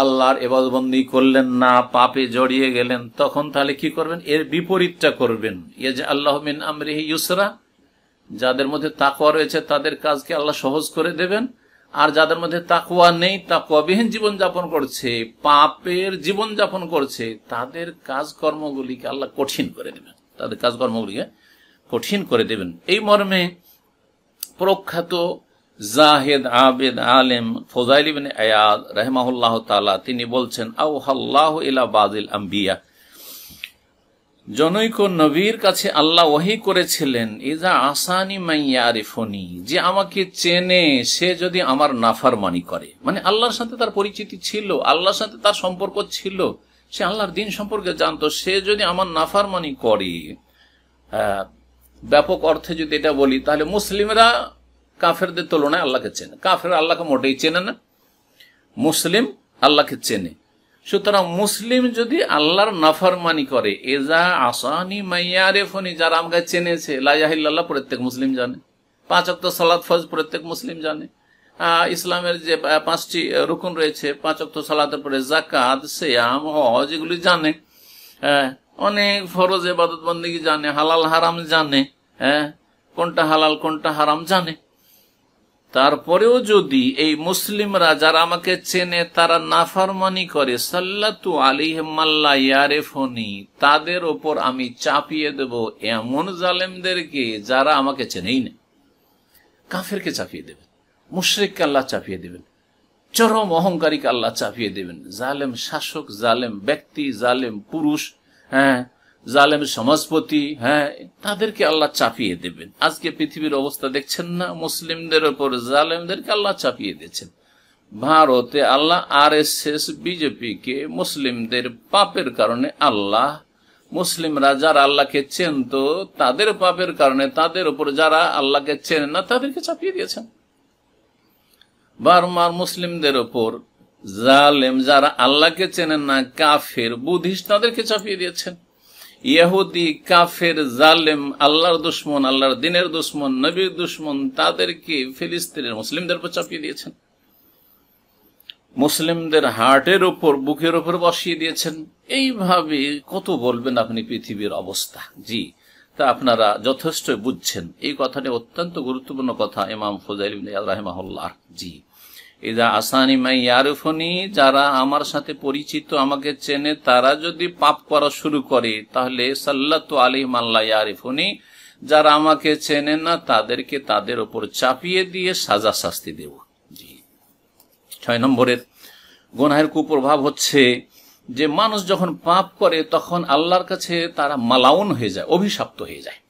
আল্লাহর এবাদবন্দি করলেন না পাপে জড়িয়ে গেলেন তখন তাহলে কি করবেন এর বিপরীতটা করবেন ইয়ে যে আল্লাহ মিন আমরিহি ইউসরা যাদের মধ্যে তাকওয়া রয়েছে তাদের কাজকে আল্লাহ সহজ করে দেবেন আর যাদের মধ্যে তাকুয়া নেই তাকুয়াবিহীন জীবনযাপন করছে পাপের জীবনযাপন করছে তাদের কাজকর্মগুলিকে আল্লাহ কঠিন করে দেবেন তাদের কাজকর্মগুলিকে কঠিন করে দেবেন এই মর্মে প্রখ্যাত জাহেদ আবেদ আলেম ফজাইল আয়াদ রহমাহুল্লাহ তালা তিনি বলছেন আউ হাল্লাহ ইলা বাদিল আম্বিয়া জনৈক নবীর কাছে আল্লাহ ওহি করেছিলেন ইজা আসানি মাইয়ারিফনি যে আমাকে চেনে সে যদি আমার নাফারমানি করে মানে আল্লাহর সাথে তার পরিচিতি ছিল আল্লাহর সাথে তার সম্পর্ক ছিল সে আল্লাহর দিন সম্পর্কে জানতো সে যদি আমার নাফারমানি করে ব্যাপক অর্থে যদি এটা বলি তাহলে মুসলিমরা কাফেরদের তুলনায় আল্লাহকে চেনে কাফের আল্লাহকে মোটেই চেনে না মুসলিম আল্লাহকে চেনে সুতরাং মুসলিম যদি আল্লাহর নাফারমানি করে এজা আসানি মাইয়ারে ফোনি যারা আমাকে চেনেছে লাইয়াহিল্লাহ প্রত্যেক মুসলিম জানে পাঁচ অক্ত সালাত ফজ প্রত্যেক মুসলিম জানে ইসলামের যে পাঁচটি রুকুন রয়েছে পাঁচ অক্ত সালাতের পরে জাকাত সেয়াম হজ এগুলি জানে হ্যাঁ, অনেক ফরজ এবাদত জানে হালাল হারাম জানে হ্যাঁ কোনটা হালাল কোনটা হারাম জানে তারপরেও যদি এই মুসলিমরা যারা আমাকে চেনে তারা নাফারমানি করে সাল্লাতু ইয়ারে ইয়ারেফনি তাদের ওপর আমি চাপিয়ে দেব এমন জালেমদেরকে যারা আমাকে চেনেই না কাফেরকে চাপিয়ে দেবেন মুশরিককে আল্লাহ চাপিয়ে দেবেন চরম অহংকারীকে আল্লাহ চাপিয়ে দেবেন জালেম শাসক জালেম ব্যক্তি জালেম পুরুষ হ্যাঁ জালেম সমাজপতি হ্যাঁ তাদেরকে আল্লাহ চাপিয়ে দেবেন আজকে পৃথিবীর অবস্থা দেখছেন না মুসলিমদের ওপর জালেমদেরকে আল্লাহ চাপিয়ে দিয়েছেন ভারতে আল্লাহ আর এস এস বিজেপিকে মুসলিমদের পাপের কারণে আল্লাহ মুসলিমরা যারা আল্লাহকে চেনত তাদের পাপের কারণে তাদের ওপর যারা আল্লাহকে চেন না তাদেরকে চাপিয়ে দিয়েছেন বারমার মুসলিমদের ওপর জালেম যারা আল্লাহকে চেনেন না কাফের বুদ্ধিস্ট তাদেরকে চাপিয়ে দিয়েছেন ইয়াহুদি কাফের জালেম আল্লাহর দুশ্মন আল্লাহর দিনের দুশ্মন নবীর দুশ্মন তাদেরকে ফিলিস্তিনের মুসলিমদের উপর চাপিয়ে দিয়েছেন মুসলিমদের হার্টের উপর বুকের ওপর বসিয়ে দিয়েছেন এইভাবে কত বলবেন আপনি পৃথিবীর অবস্থা জি তা আপনারা যথেষ্ট বুঝছেন এই কথাটি অত্যন্ত গুরুত্বপূর্ণ কথা ইমাম ফজাইল রাহেমাহুল্লাহ জি ইদা আসানি মাই ইয়ারুফনি যারা আমার সাথে পরিচিত আমাকে চেনে তারা যদি পাপ করা শুরু করে তাহলে সাল্লাত আলী মাল্লা ইয়ারিফনি যারা আমাকে চেনে না তাদেরকে তাদের ওপর চাপিয়ে দিয়ে সাজা শাস্তি দেব জি ছয় নম্বরের গোনাহের কুপ্রভাব হচ্ছে যে মানুষ যখন পাপ করে তখন আল্লাহর কাছে তারা মালাউন হয়ে যায় অভিশাপ্ত হয়ে যায়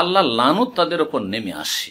আল্লাহ লানত তাদের ওপর নেমে আসে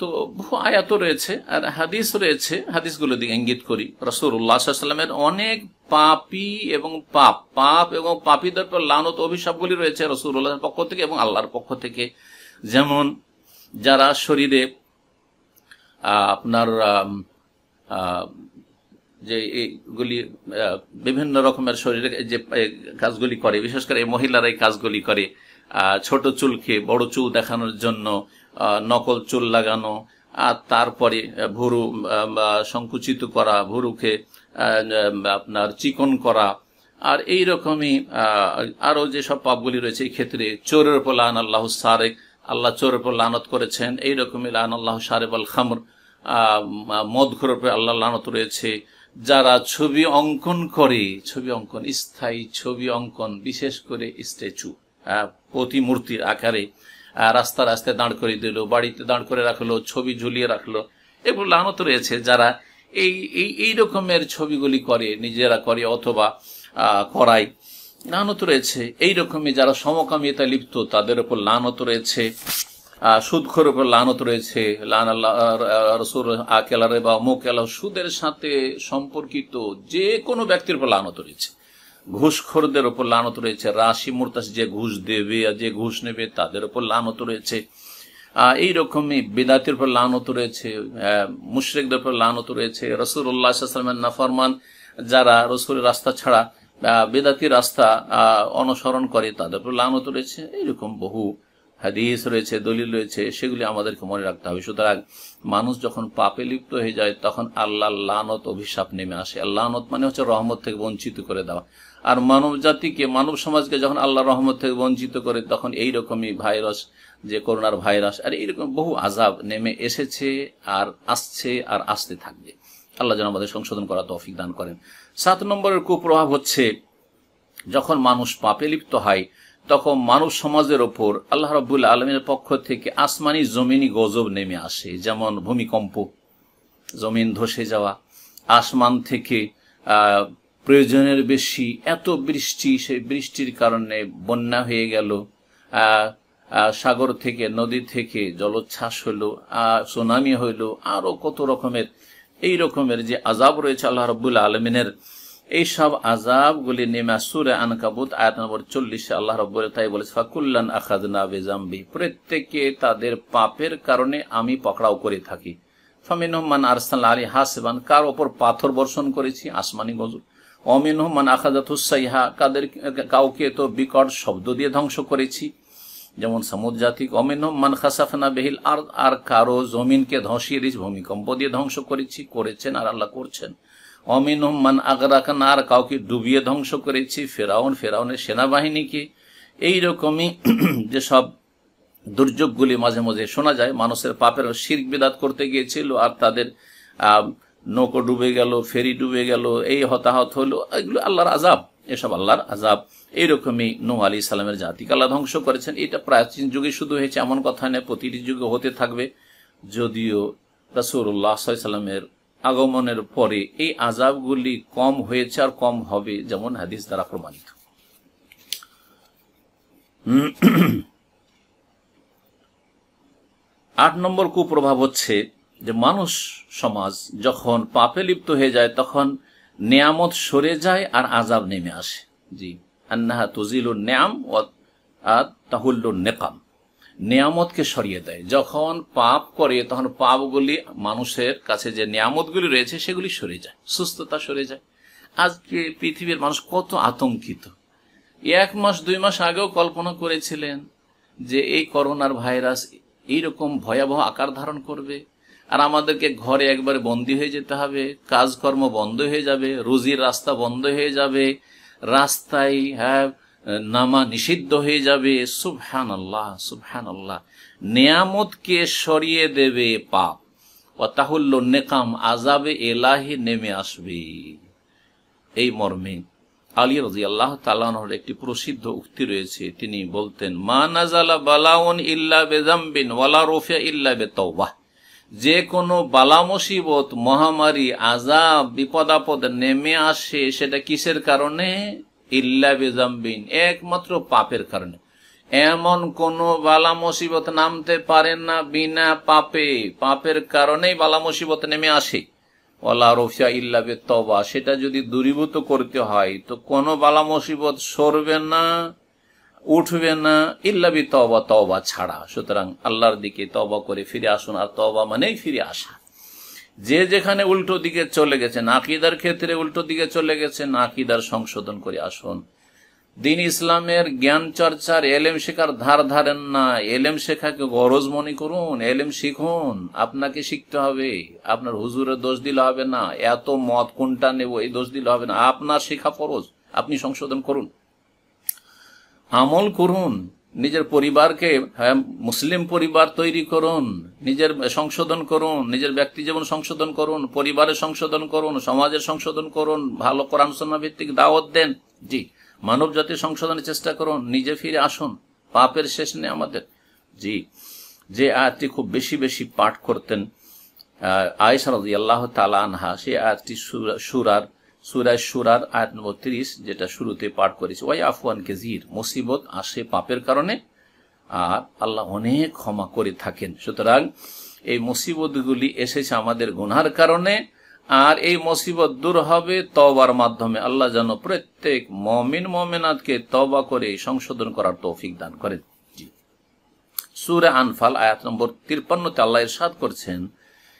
তো বহু আয়াত রয়েছে আর হাদিস রয়েছে হাদিসগুলো দিকে ইঙ্গিত করি উল্লাহামের অনেক পাপি এবং পাপ পাপ এবং পাপিদের পর লানত অভিশাপগুলি রয়েছে রসুল্লাহর পক্ষ থেকে এবং আল্লাহর পক্ষ থেকে যেমন যারা শরীরে আপনার যে এইগুলি বিভিন্ন রকমের শরীরে যে কাজগুলি করে বিশেষ করে মহিলারা এই কাজগুলি করে ছোট চুলকে বড় চুল দেখানোর জন্য নকল চুল লাগানো আর তারপরে ভুরু সংকুচিত করা ভুরুকে আপনার চিকন করা আর এই রকমই আরও যেসব পাপগুলি রয়েছে এই ক্ষেত্রে চোরের ওপর লান আল্লাহ সারেক আল্লাহ চোরের উপর লানত করেছেন এই রকমই লান আল্লাহ সারেব আল খামর মদঘর উপরে আল্লাহ লানত রয়েছে যারা ছবি অঙ্কন করে ছবি অঙ্কন স্থায়ী ছবি অঙ্কন বিশেষ করে স্ট্যাচু প্রতিমূর্তির আকারে রাস্তা রাস্তায় দাঁড় করে দিল বাড়িতে দাঁড় করে রাখলো ছবি ঝুলিয়ে রাখলো এগুলো লানত রয়েছে যারা এই এই এই রকমের ছবিগুলি করে নিজেরা করে অথবা করায় লানত রয়েছে এই রকমই যারা সমকামিতা লিপ্ত তাদের উপর লানত রয়েছে সুদখোর উপর লানত রয়েছে রসুর আকেলারে বা মুখ সুদের সাথে সম্পর্কিত যে কোনো ব্যক্তির উপর লানত রয়েছে ঘুষখোরদের ওপর লানত রয়েছে রাশি মোরতাস যে ঘুষ দেবে আর যে ঘুষ নেবে তাদের ওপর লানত রয়েছে আহ এইরকমই বেদাতির উপর লানত রয়েছে মুশ্রেকদের উপর লানত রয়েছে রসুল্লাহামের নাফরমান যারা রসুলের রাস্তা ছাড়া বেদাতি রাস্তা অনুসরণ করে তাদের উপর লানত রয়েছে এইরকম বহু হাদিস রয়েছে দলিল রয়েছে সেগুলি আমাদেরকে মনে রাখতে হবে সুতরাং মানুষ যখন পাপে লিপ্ত হয়ে যায় তখন আল্লাহ লানত অভিশাপ নেমে আসে আল্লাহ মানে হচ্ছে রহমত থেকে বঞ্চিত করে দেওয়া আর মানব জাতিকে মানব সমাজকে যখন আল্লাহ রহমত থেকে বঞ্চিত করে তখন এই রকমই ভাইরাস যে করোনার ভাইরাস আর এইরকম বহু আজাব নেমে এসেছে আর আসছে আর আসতে থাকবে আল্লাহ যেন আমাদের সংশোধন করা তফিক দান করেন সাত নম্বরের কুপ্রভাব হচ্ছে যখন মানুষ পাপে লিপ্ত হয় তখন মানব সমাজের ওপর আল্লাহ রবুল্লা আলমের পক্ষ থেকে আসমানি জমিনি গজব নেমে আসে যেমন ভূমিকম্প জমিন ধসে যাওয়া আসমান থেকে প্রয়োজনের বেশি এত বৃষ্টি সেই বৃষ্টির কারণে বন্যা হয়ে গেল সাগর থেকে নদী থেকে জলোচ্ছ্বাস হইল সুনামি হইল আরও কত রকমের এই রকমের যে আজাব রয়েছে আল্লাহ রব্বুল আলমিনের এই সব আজাবগুলি নেমা সুরে আনকাবুত আয়াত নম্বর চল্লিশে আল্লাহ রব্বুল তাই বলেছে ফাকুল্লান আখাদনা বেজাম্বি প্রত্যেকে তাদের পাপের কারণে আমি পকড়াও করে থাকি ফামিনহমান আরসাল আলী হাসবান কার ওপর পাথর বর্ষণ করেছি আসমানি গজব অমিন মান আখাজাত হুসাইহা কাদের কাউকে তো বিকট শব্দ দিয়ে ধ্বংস করেছি যেমন সামুদ জাতিক অমিন হুমান খাসাফনা বেহিল আর আর কারো জমিনকে ধসিয়ে দিয়েছি ভূমিকম্প দিয়ে ধ্বংস করেছি করেছেন আর আল্লাহ করছেন অমিন মান আগরাকান আর কাউকে ডুবিয়ে ধ্বংস করেছি ফেরাউন ফেরাউনের সেনাবাহিনীকে এইরকমই যেসব দুর্যোগগুলি মাঝে মাঝে শোনা যায় মানুষের পাপের শির বিদাত করতে গিয়েছিল আর তাদের নৌকো ডুবে গেল ফেরি ডুবে গেল এই হতাহত হলো এগুলো আল্লাহর আজাব এসব আল্লাহর আজাব এইরকমই নৌ আলী ইসলামের জাতিকে আল্লাহ ধ্বংস করেছেন এটা প্রাচীন যুগে শুধু হয়েছে এমন কথা নেই প্রতিটি যুগে হতে থাকবে যদিও রাসুল্লাহ আগমনের পরে এই আজাবগুলি কম হয়েছে আর কম হবে যেমন হাদিস দ্বারা প্রমাণিত আট নম্বর কুপ্রভাব হচ্ছে যে মানুষ সমাজ যখন পাপে লিপ্ত হয়ে যায় তখন নেয়ামত সরে যায় আর আজাব নেমে আসে জি আন্নাহা তুজিলুর ন্যাম ও তাহুল্লুর নেকাম নেয়ামতকে সরিয়ে দেয় যখন পাপ করে তখন পাপগুলি মানুষের কাছে যে নিয়ামতগুলি রয়েছে সেগুলি সরে যায় সুস্থতা সরে যায় আজকে পৃথিবীর মানুষ কত আতঙ্কিত এক মাস দুই মাস আগেও কল্পনা করেছিলেন যে এই করোনার ভাইরাস এইরকম ভয়াবহ আকার ধারণ করবে আর আমাদেরকে ঘরে একবারে বন্দী হয়ে যেতে হবে কাজকর্ম বন্ধ হয়ে যাবে রুজির রাস্তা বন্ধ হয়ে যাবে রাস্তায় হ্যাঁ নামা নিষিদ্ধ হয়ে যাবে সুফহান আল্লাহ সুফহান আল্লাহ নিয়ামতকে সরিয়ে দেবে পাপ ও তাহুল্ল নেকাম আজাবে এলাহি নেমে আসবে এই মর্মে আলী রাজি আল্লাহ তালানহর একটি প্রসিদ্ধ উক্তি রয়েছে তিনি বলতেন মা নাজালা বালাউন ইল্লা বেজাম্বিন ওয়ালা রফিয়া ইল্লা তওবাহ যে কোনো বালা মহামারী আজাব বিপদাপদ নেমে আসে সেটা কিসের কারণে ইল্লা বেজাম্বিন একমাত্র পাপের কারণে এমন কোন বালা মুসিবত নামতে পারে না বিনা পাপে পাপের কারণেই বালা মুসিবত নেমে আসে ওলা রফিয়া ইল্লা তবা সেটা যদি দূরীভূত করতে হয় তো কোনো বালা মুসিবত সরবে না উঠবে না ইল্লাবি তবা তবা ছাড়া সুতরাং আল্লাহর দিকে তবা করে ফিরে আসুন আর তবা মানেই ফিরে আসা যে যেখানে উল্টো দিকে চলে গেছে নাকিদার ক্ষেত্রে উল্টো দিকে চলে গেছে নাকিদার সংশোধন করে আসুন দিন ইসলামের জ্ঞান চর্চার এলেম শেখার ধার ধারেন না এলেম শেখাকে গরজ মনে করুন এলেম শিখুন আপনাকে শিখতে হবে আপনার হুজুরের দোষ দিলে হবে না এত মত কোনটা নেব এই দোষ দিলে হবে না আপনার শেখা ফরজ আপনি সংশোধন করুন আমল করুন নিজের পরিবারকে হ্যাঁ, মুসলিম পরিবার তৈরি করুন নিজের সংশোধন করুন নিজের ব্যক্তি জীবন সংশোধন করুন পরিবারের সংশোধন করুন সমাজের সংশোধন করুন ভালো কোরআন ভিত্তিক দাওয়াত দেন জি মানব জাতির সংশোধনের চেষ্টা করুন নিজে ফিরে আসুন পাপের শেষ নেই আমাদের জি যে আয়াতটি খুব বেশি বেশি পাঠ করতেন আয়সার আল্লাহ তালা আনহা সেই আয়াতটি সুরার সুরায় সুরার আয়াত নম্বর তিরিশ যেটা শুরুতে পাঠ করেছে ওয়াই আফওয়ান কেজির মুসিবত আসে পাপের কারণে আর আল্লাহ অনেক ক্ষমা করে থাকেন সুতরাং এই মুসিবতগুলি এসেছে আমাদের গুনার কারণে আর এই মুসিবত দূর হবে তবার মাধ্যমে আল্লাহ যেন প্রত্যেক মমিন মমিনাতকে তবা করে সংশোধন করার তৌফিক দান করেন সুরে আনফাল আয়াত নম্বর তিরপান্নতে আল্লাহ ইরশাদ করছেন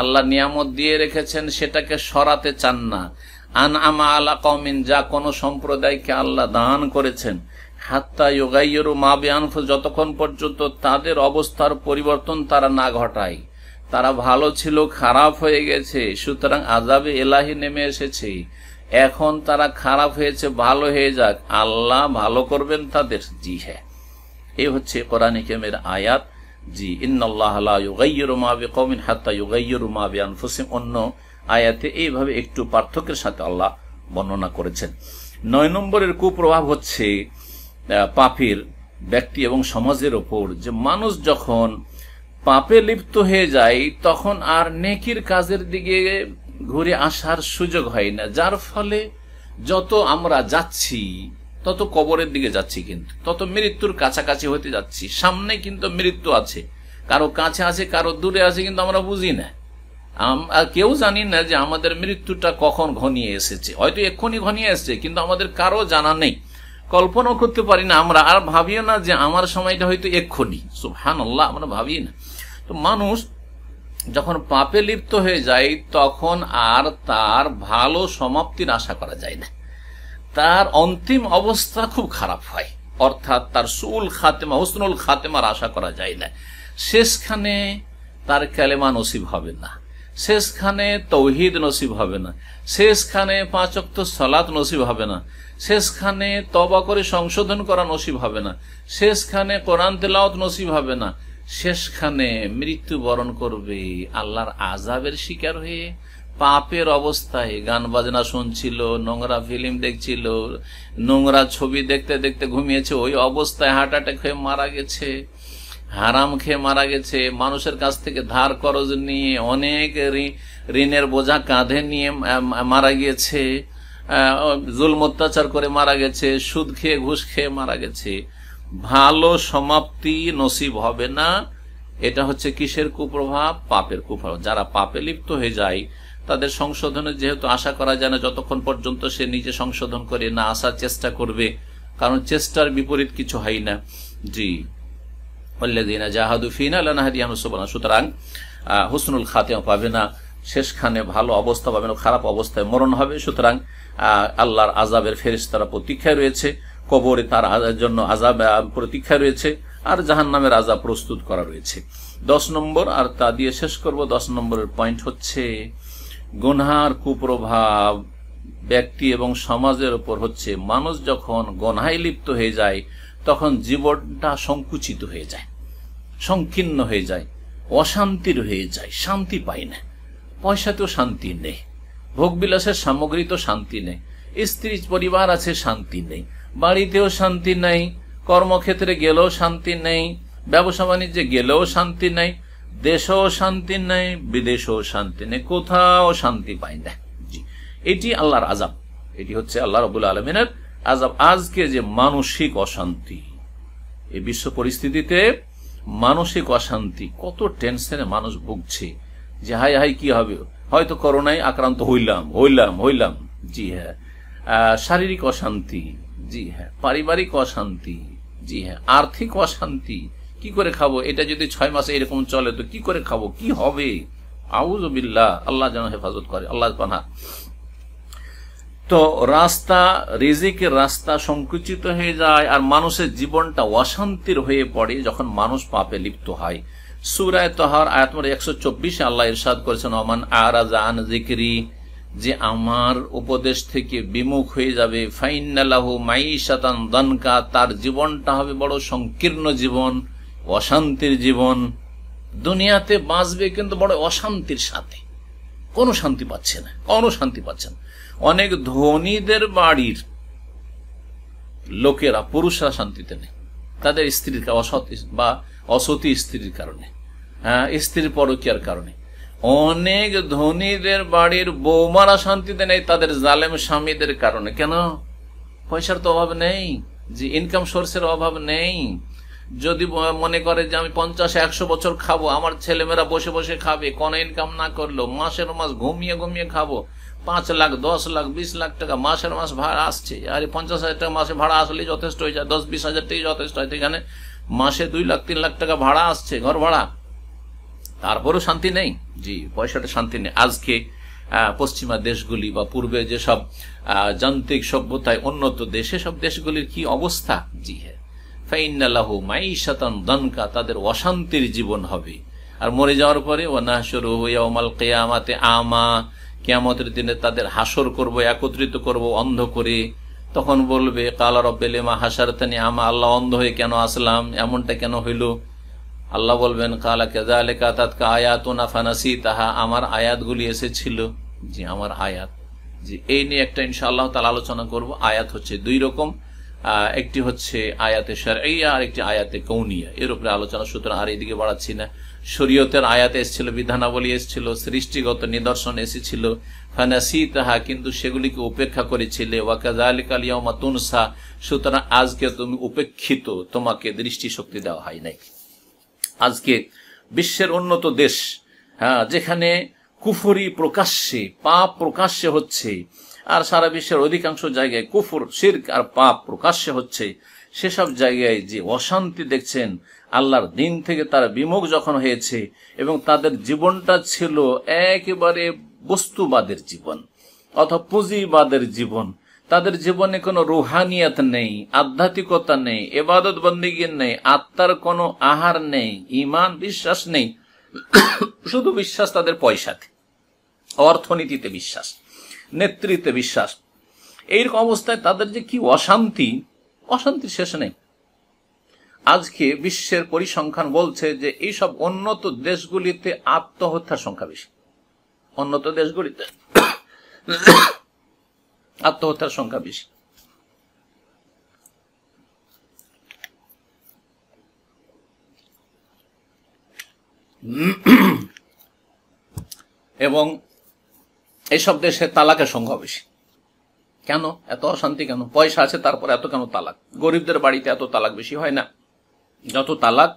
আল্লাহ নিয়ামত দিয়ে রেখেছেন সেটাকে সরাতে চান না আন আমা আলা কমিন যা কোনো সম্প্রদায়কে আল্লাহ দান করেছেন হাত্তা যোগাইয়েরও মা বেআনফ যতক্ষণ পর্যন্ত তাদের অবস্থার পরিবর্তন তারা না ঘটায় তারা ভালো ছিল খারাপ হয়ে গেছে সুতরাং আজাবে এলাহি নেমে এসেছে এখন তারা খারাপ হয়েছে ভালো হয়ে যাক আল্লাহ ভালো করবেন তাদের জি হ্যাঁ এ হচ্ছে কোরআন কেমের আয়াত জি অন্য আয়াতে এইভাবে একটু পার্থক্যের সাথে আল্লাহ বর্ণনা করেছেন নয় নম্বরের কুপ্রভাব হচ্ছে পাপের ব্যক্তি এবং সমাজের ওপর যে মানুষ যখন পাপে লিপ্ত হয়ে যায় তখন আর নেকির কাজের দিকে ঘুরে আসার সুযোগ হয় না যার ফলে যত আমরা যাচ্ছি তত কবরের দিকে যাচ্ছি কিন্তু তত মৃত্যুর কাছাকাছি হতে যাচ্ছি সামনে কিন্তু মৃত্যু আছে কারো কাছে আছে কারো দূরে আছে কিন্তু আমরা বুঝি না আর কেউ জানি না যে আমাদের মৃত্যুটা কখন ঘনিয়ে এসেছে হয়তো এক্ষুনি ঘনিয়ে এসছে কিন্তু আমাদের কারো জানা নেই কল্পনাও করতে পারি না আমরা আর ভাবিও না যে আমার সময়টা হয়তো এক্ষুনি সুহান আল্লাহ আমরা ভাবি না তো মানুষ যখন পাপে লিপ্ত হয়ে যায় তখন আর তার ভালো সমাপ্তির আশা করা যায় না তার অন্তিম অবস্থা খুব খারাপ হয় অর্থাৎ তার সুল খাতেমা হুসনুল খাতেমার আশা করা যায় না শেষখানে তার ক্যালেমা নসিব হবে না শেষখানে তৌহিদ নসিব হবে না শেষখানে পাঁচক্ত সলাদ নসিব হবে না শেষখানে তবা করে সংশোধন করা নসিব হবে না শেষখানে কোরআন তেলাওত নসিব হবে না শেষখানে মৃত্যুবরণ করবে আল্লাহর আজাবের শিকার হয়ে পাপের অবস্থায় গান বাজনা শুনছিল নোংরা ফিল্ম দেখছিল নোংরা ছবি দেখতে দেখতে ঘুমিয়েছে ওই অবস্থায় হার্ট অ্যাটাক হয়ে মারা গেছে হারাম খেয়ে মারা গেছে মানুষের কাছ থেকে ধার করজ নিয়ে অনেক ঋণের বোঝা কাঁধে নিয়ে মারা গিয়েছে জুল অত্যাচার করে মারা গেছে সুদ খেয়ে ঘুষ খেয়ে মারা গেছে ভালো সমাপ্তি নসিব হবে না এটা হচ্ছে কিসের কুপ্রভাব পাপের কুপ্রভাব যারা পাপে লিপ্ত হয়ে যায় তাদের সংশোধনের যেহেতু আশা করা যায় না যতক্ষণ পর্যন্ত সে নিজে সংশোধন করে না আসার চেষ্টা করবে কারণ চেষ্টার বিপরীত কিছু হয় না জি অল্লাদিনা জাহাদু ফিনা আল্লাহাদিয়ানু সোবানা সুতরাং খাতেও পাবে না শেষখানে ভালো অবস্থা পাবে না খারাপ অবস্থায় মরণ হবে সুতরাং আল্লাহর আজাবের ফেরিস্তারা রয়েছে কবরে তার জন্য আজাব প্রতীক্ষা রয়েছে আর জাহান নামের আজাব প্রস্তুত করা রয়েছে দশ নম্বর আর তা দিয়ে শেষ করব দশ নম্বরের পয়েন্ট হচ্ছে গুনহার কুপ্রভাব ব্যক্তি এবং সমাজের ওপর হচ্ছে মানুষ যখন গনহায় লিপ্ত হয়ে যায় তখন জীবনটা সংকুচিত হয়ে যায় সংকীর্ণ হয়ে যায় অশান্তির হয়ে যায় শান্তি পায় না পয়সাতেও শান্তি নেই ভোগবিলাসের সামগ্রী তো শান্তি নেই স্ত্রী পরিবার আছে শান্তি নেই বাড়িতেও শান্তি নেই কর্মক্ষেত্রে গেলেও শান্তি নেই ব্যবসা বাণিজ্যে গেলেও শান্তি নেই দেশেও শান্তি নেই বিদেশও শান্তি নেই কোথাও শান্তি পাই না জি এটি আল্লাহর আজাব এটি হচ্ছে আল্লাহ রবুল্লা আলমিনের আজাব আজকে যে মানসিক অশান্তি এই বিশ্ব পরিস্থিতিতে মানসিক অশান্তি কত টেনশনে মানুষ ভুগছে যে হাই হাই কি হবে হয়তো করোনায় আক্রান্ত হইলাম হইলাম হইলাম জি হ্যাঁ শারীরিক অশান্তি জি হ্যাঁ পারিবারিক অশান্তি জি হ্যাঁ আর্থিক অশান্তি কি করে খাবো এটা যদি ছয় মাসে এরকম চলে তো কি করে খাবো কি হবে আউজবিল্লা আল্লাহ যেন হেফাজত করে আল্লাহ পানা তো রাস্তা রেজিকের রাস্তা সংকুচিত হয়ে যায় আর মানুষের জীবনটা অশান্তির হয়ে পড়ে যখন মানুষ পাপে লিপ্ত হয় সুরায় তহার আয়াতমার একশো চব্বিশে আল্লাহ ইরশাদ করেছেন ওমান আরাজান জিকরি যে আমার উপদেশ থেকে বিমুখ হয়ে যাবে ফাইনালাহু মাই সাতান দনকা তার জীবনটা হবে বড় সংকীর্ণ জীবন অশান্তির জীবন দুনিয়াতে বাঁচবে কিন্তু বড় অশান্তির সাথে কোনো শান্তি পাচ্ছে না কোনো শান্তি পাচ্ছে না অনেক ধনীদের বাড়ির লোকেরা পুরুষরা শান্তিতে নেই তাদের স্ত্রীর অসৎ বা অসতী স্ত্রীর কারণে হ্যাঁ স্ত্রীর পরকিয়ার কারণে অনেক ধনীদের বাড়ির বৌমারা শান্তিতে নেই তাদের জালেম স্বামীদের কারণে কেন পয়সার তো অভাব নেই যে ইনকাম সোর্সের অভাব নেই যদি মনে করে যে আমি পঞ্চাশ একশো বছর খাবো আমার ছেলেমেয়েরা বসে বসে খাবে কোন ইনকাম না করলো মাসের মাস ঘুমিয়ে ঘুমিয়ে খাবো পাঁচ লাখ দশ লাখ বিশ লাখ টাকা মাসের মাস ভাড়া আসছে আর পঞ্চাশ হাজার টাকা মাসে ভাড়া আসলে যথেষ্ট হয়ে যায় দশ বিশ হাজার টাকা যথেষ্ট হয় এখানে মাসে দুই লাখ তিন লাখ টাকা ভাড়া আসছে ঘর ভাড়া তারপরেও শান্তি নেই জি পয়সাটা শান্তি নেই আজকে পশ্চিমা দেশগুলি বা পূর্বে যেসব যান্ত্রিক সভ্যতায় উন্নত দেশ সেসব দেশগুলির কি অবস্থা জি হ্যাঁ ফাইনাল্লাহু মাই শতান দনকা তাদের অশান্তির জীবন হবে আর মরে যাওয়ার পরে না শুরু হইয়ামাল কেয়ামাতে আমা কেয়ামতের দিনে তাদের হাসর করব একত্রিত করব অন্ধ করে তখন বলবে কালা রব্বেলেমা তানি আমা আল্লাহ অন্ধ হয়ে কেন আসলাম এমনটা কেন হইল আল্লাহ বলবেন কালা কেজা আলেকা তাৎকা আয়াত না ফানাসি তাহা আমার আয়াতগুলি এসেছিল যে আমার আয়াত যে এই নিয়ে একটা ইনশাআল্লাহ তাহলে আলোচনা করব আয়াত হচ্ছে দুই রকম একটি হচ্ছে আয়াতে সারিয়া আর একটি আয়াতে কৌনিয়া এর উপরে আলোচনা সুতরাং আর এদিকে বাড়াচ্ছি না শরীয়তের আয়াতে এসেছিল বিধানাবলী এসেছিল সৃষ্টিগত নিদর্শন এসেছিল ফানাসি তাহা কিন্তু সেগুলিকে উপেক্ষা করেছিলে ওয়াকাজালিকালিয়া তুনসা সুতরাং আজকে তুমি উপেক্ষিত তোমাকে দৃষ্টিশক্তি দেওয়া হয় নাই আজকে বিশ্বের উন্নত দেশ হ্যাঁ যেখানে কুফরি প্রকাশ্যে পাপ প্রকাশ্যে হচ্ছে আর সারা বিশ্বের অধিকাংশ জায়গায় কুফুর শির্ক আর পাপ প্রকাশ্যে হচ্ছে সেসব জায়গায় যে অশান্তি দেখছেন আল্লাহর দিন থেকে তারা বিমুখ যখন হয়েছে এবং তাদের জীবনটা ছিল একেবারে বস্তুবাদের জীবন অথবা পুঁজিবাদের জীবন তাদের জীবনে কোনো রুহানিয়াত নেই আধ্যাত্মিকতা নেই এবাদত বন্দীগীর নেই আত্মার কোনো আহার নেই ইমান বিশ্বাস নেই শুধু বিশ্বাস তাদের পয়সাতে অর্থনীতিতে বিশ্বাস নেতৃত্বে বিশ্বাস এইরকম অবস্থায় তাদের যে কি অশান্তি অশান্তির শেষ নেই আজকে বিশ্বের পরিসংখ্যান বলছে যে এইসব উন্নত দেশগুলিতে আত্মহত্যার সংখ্যা বেশি উন্নত দেশগুলিতে আত্মহত্যার সংখ্যা বেশি এবং এইসব দেশে তালাকের সংখ্যা বেশি কেন এত অশান্তি কেন পয়সা আছে তারপর এত কেন তালাক গরিবদের বাড়িতে এত তালাক বেশি হয় না যত তালাক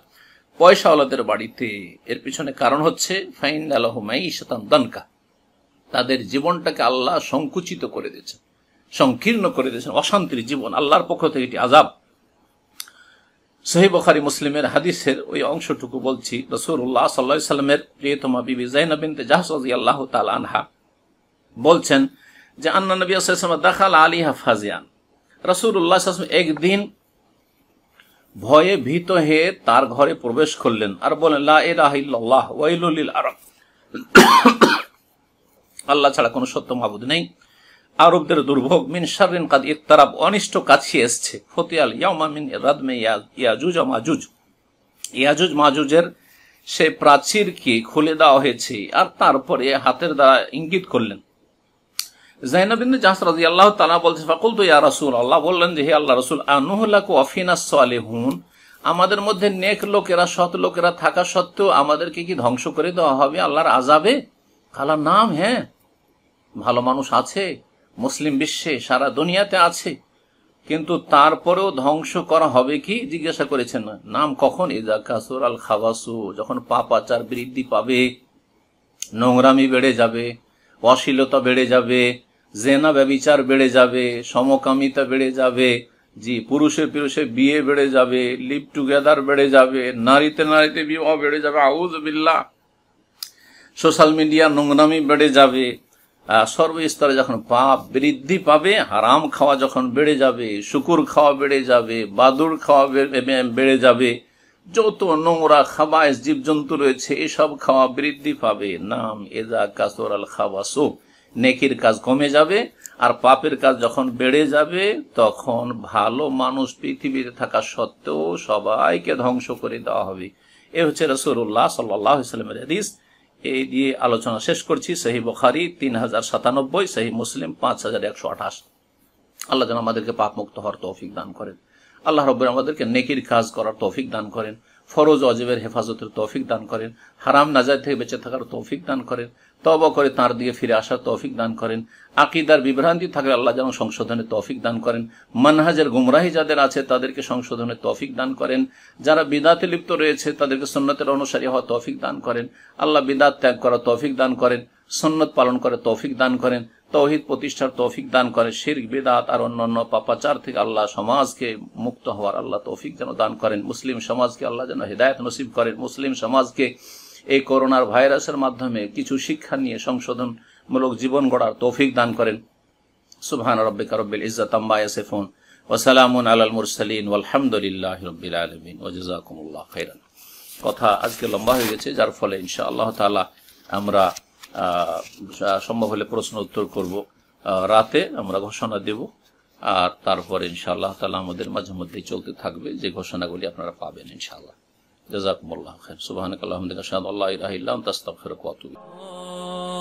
পয়সাওয়ালাদের বাড়িতে এর পিছনে কারণ হচ্ছে ফাইন আলহমাই শতান দনকা তাদের জীবনটাকে আল্লাহ সংকুচিত করে দিয়েছেন সংকীর্ণ করে দিয়েছেন অশান্তির জীবন আল্লাহর পক্ষ থেকে এটি আজাব সহি বখারি মুসলিমের হাদিসের ওই অংশটুকু বলছি রসুল্লাহ সাল্লা সাল্লামের প্রিয়তমা বিবি জাইনাবিনতে জাহাজ আল্লাহ তালা আনহা বলছেন যে আন্না নবী আসলাম দাখাল আলী হাফাজিয়ান রসুল্লাহ একদিন ভয়ে ভীত হয়ে তার ঘরে প্রবেশ করলেন আর বলেন আল্লাহ ছাড়া কোনো সত্য মাহবুদ নেই আরবদের দুর্ভোগ মিন সারিন কাদ ইত্তারাব অনিষ্ট কাছে এসছে ফতিয়াল ইয়ামা মিন রাদমে ইয়াজুজ মাজুজ ইয়াজুজ মাজুজের সে প্রাচীরকে খুলে দেওয়া হয়েছে আর তারপরে হাতের দ্বারা ইঙ্গিত করলেন জাইনবিন্দু জাহাস রাজি আল্লাহ তালা বলছে ফাকুল তো ইয়া রাসুল আল্লাহ বললেন যে হে আল্লাহ রসুল আনুহলাকু অফিনাস হুন আমাদের মধ্যে নেক লোকেরা সৎ লোকেরা থাকা সত্ত্বেও আমাদেরকে কি ধ্বংস করে দেওয়া হবে আল্লাহর আজাবে কালা নাম হ্যাঁ ভালো মানুষ আছে মুসলিম বিশ্বে সারা দুনিয়াতে আছে কিন্তু তারপরেও ধ্বংস করা হবে কি জিজ্ঞাসা করেছেন না নাম কখন এজা কাসুর আল খাবাসু যখন পাপাচার বৃদ্ধি পাবে নোংরামি বেড়ে যাবে অশ্লীলতা বেড়ে যাবে জেনা ব্যবিচার বেড়ে যাবে সমকামিতা বেড়ে যাবে জি পুরুষে পুরুষে বিয়ে বেড়ে যাবে লিভ টুগেদার বেড়ে যাবে নারীতে নারীতে বিবাহ বেড়ে যাবে আউজ বিল্লা সোশ্যাল মিডিয়া নোংরামি বেড়ে যাবে সর্বস্তরে যখন পাপ বৃদ্ধি পাবে হারাম খাওয়া যখন বেড়ে যাবে শুকুর খাওয়া বেড়ে যাবে বাদুর খাওয়া বেড়ে যাবে যত নোংরা খাবায় জীবজন্তু রয়েছে এসব খাওয়া বৃদ্ধি পাবে নাম এজা কাসর আল খাবাসো নেকির কাজ কমে যাবে আর পাপের কাজ যখন বেড়ে যাবে তখন ভালো মানুষ পৃথিবীতে থাকা সত্ত্বেও সবাইকে ধ্বংস করে দেওয়া হবে এ হচ্ছে রসুল্লাহ সাল্লামের হাদিস এই দিয়ে আলোচনা শেষ করছি সেই বখারি তিন হাজার সাতানব্বই সেই মুসলিম পাঁচ হাজার একশো আঠাশ আল্লাহ যেন আমাদেরকে পাপমুক্ত হওয়ার তৌফিক দান করেন আল্লাহ রব আমাদেরকে নেকির কাজ করার তৌফিক দান করেন ফরজ অজেবের হেফাজতের তৌফিক দান করেন হারাম নাজার থেকে বেঁচে থাকার তৌফিক দান করেন তবা করে তাঁর দিয়ে ফিরে আসার তৌফিক দান করেন আকিদার বিভ্রান্তি থাকলে আল্লাহ যেন সংশোধনে তৌফিক দান করেন মানহাজের গুমরাহি যাদের আছে তাদেরকে সংশোধনে তৌফিক দান করেন যারা বিদাতে লিপ্ত রয়েছে তাদেরকে সন্ন্যতের অনুসারী হওয়া তৌফিক দান করেন আল্লাহ বিদাত ত্যাগ করা তৌফিক দান করেন সন্ন্যত পালন করে তৌফিক দান করেন তৌহিদ প্রতিষ্ঠার তৌফিক দান করে শির বেদাত আর অন্যান্য পাপাচার থেকে আল্লাহ সমাজকে মুক্ত হওয়ার আল্লাহ তৌফিক যেন দান করেন মুসলিম সমাজকে আল্লাহ যেন হৃদায়ত নসিব করেন মুসলিম সমাজকে এই করোনার ভাইরাসের মাধ্যমে কিছু শিক্ষা নিয়ে সংশোধনমূলক জীবন গড়ার তৌফিক দান করেন সুবহান রব্বিকা রব্বিল ইজ্জাত আম্মা ইয়াসিফুন ওয়া সালামুন আলাল মুরসালিন ওয়ালহামদুলিল্লাহি রাব্বিল আলামিন ওয়া জাযাকুমুল্লাহ খাইরান কথা আজকে লম্বা হয়ে গেছে যার ফলে ইনশাআল্লাহ তাআলা আমরা সম্ভব হলে প্রশ্ন উত্তর করব রাতে আমরা ঘোষণা দেব আর তারপর ইনশাআল্লাহ তালা আমাদের মাঝে মধ্যেই চলতে থাকবে যে ঘোষণাগুলি আপনারা পাবেন ইনশাআল্লাহ جزاکم اللہ خیر صبح کا الحمد اللہ الہ دستخر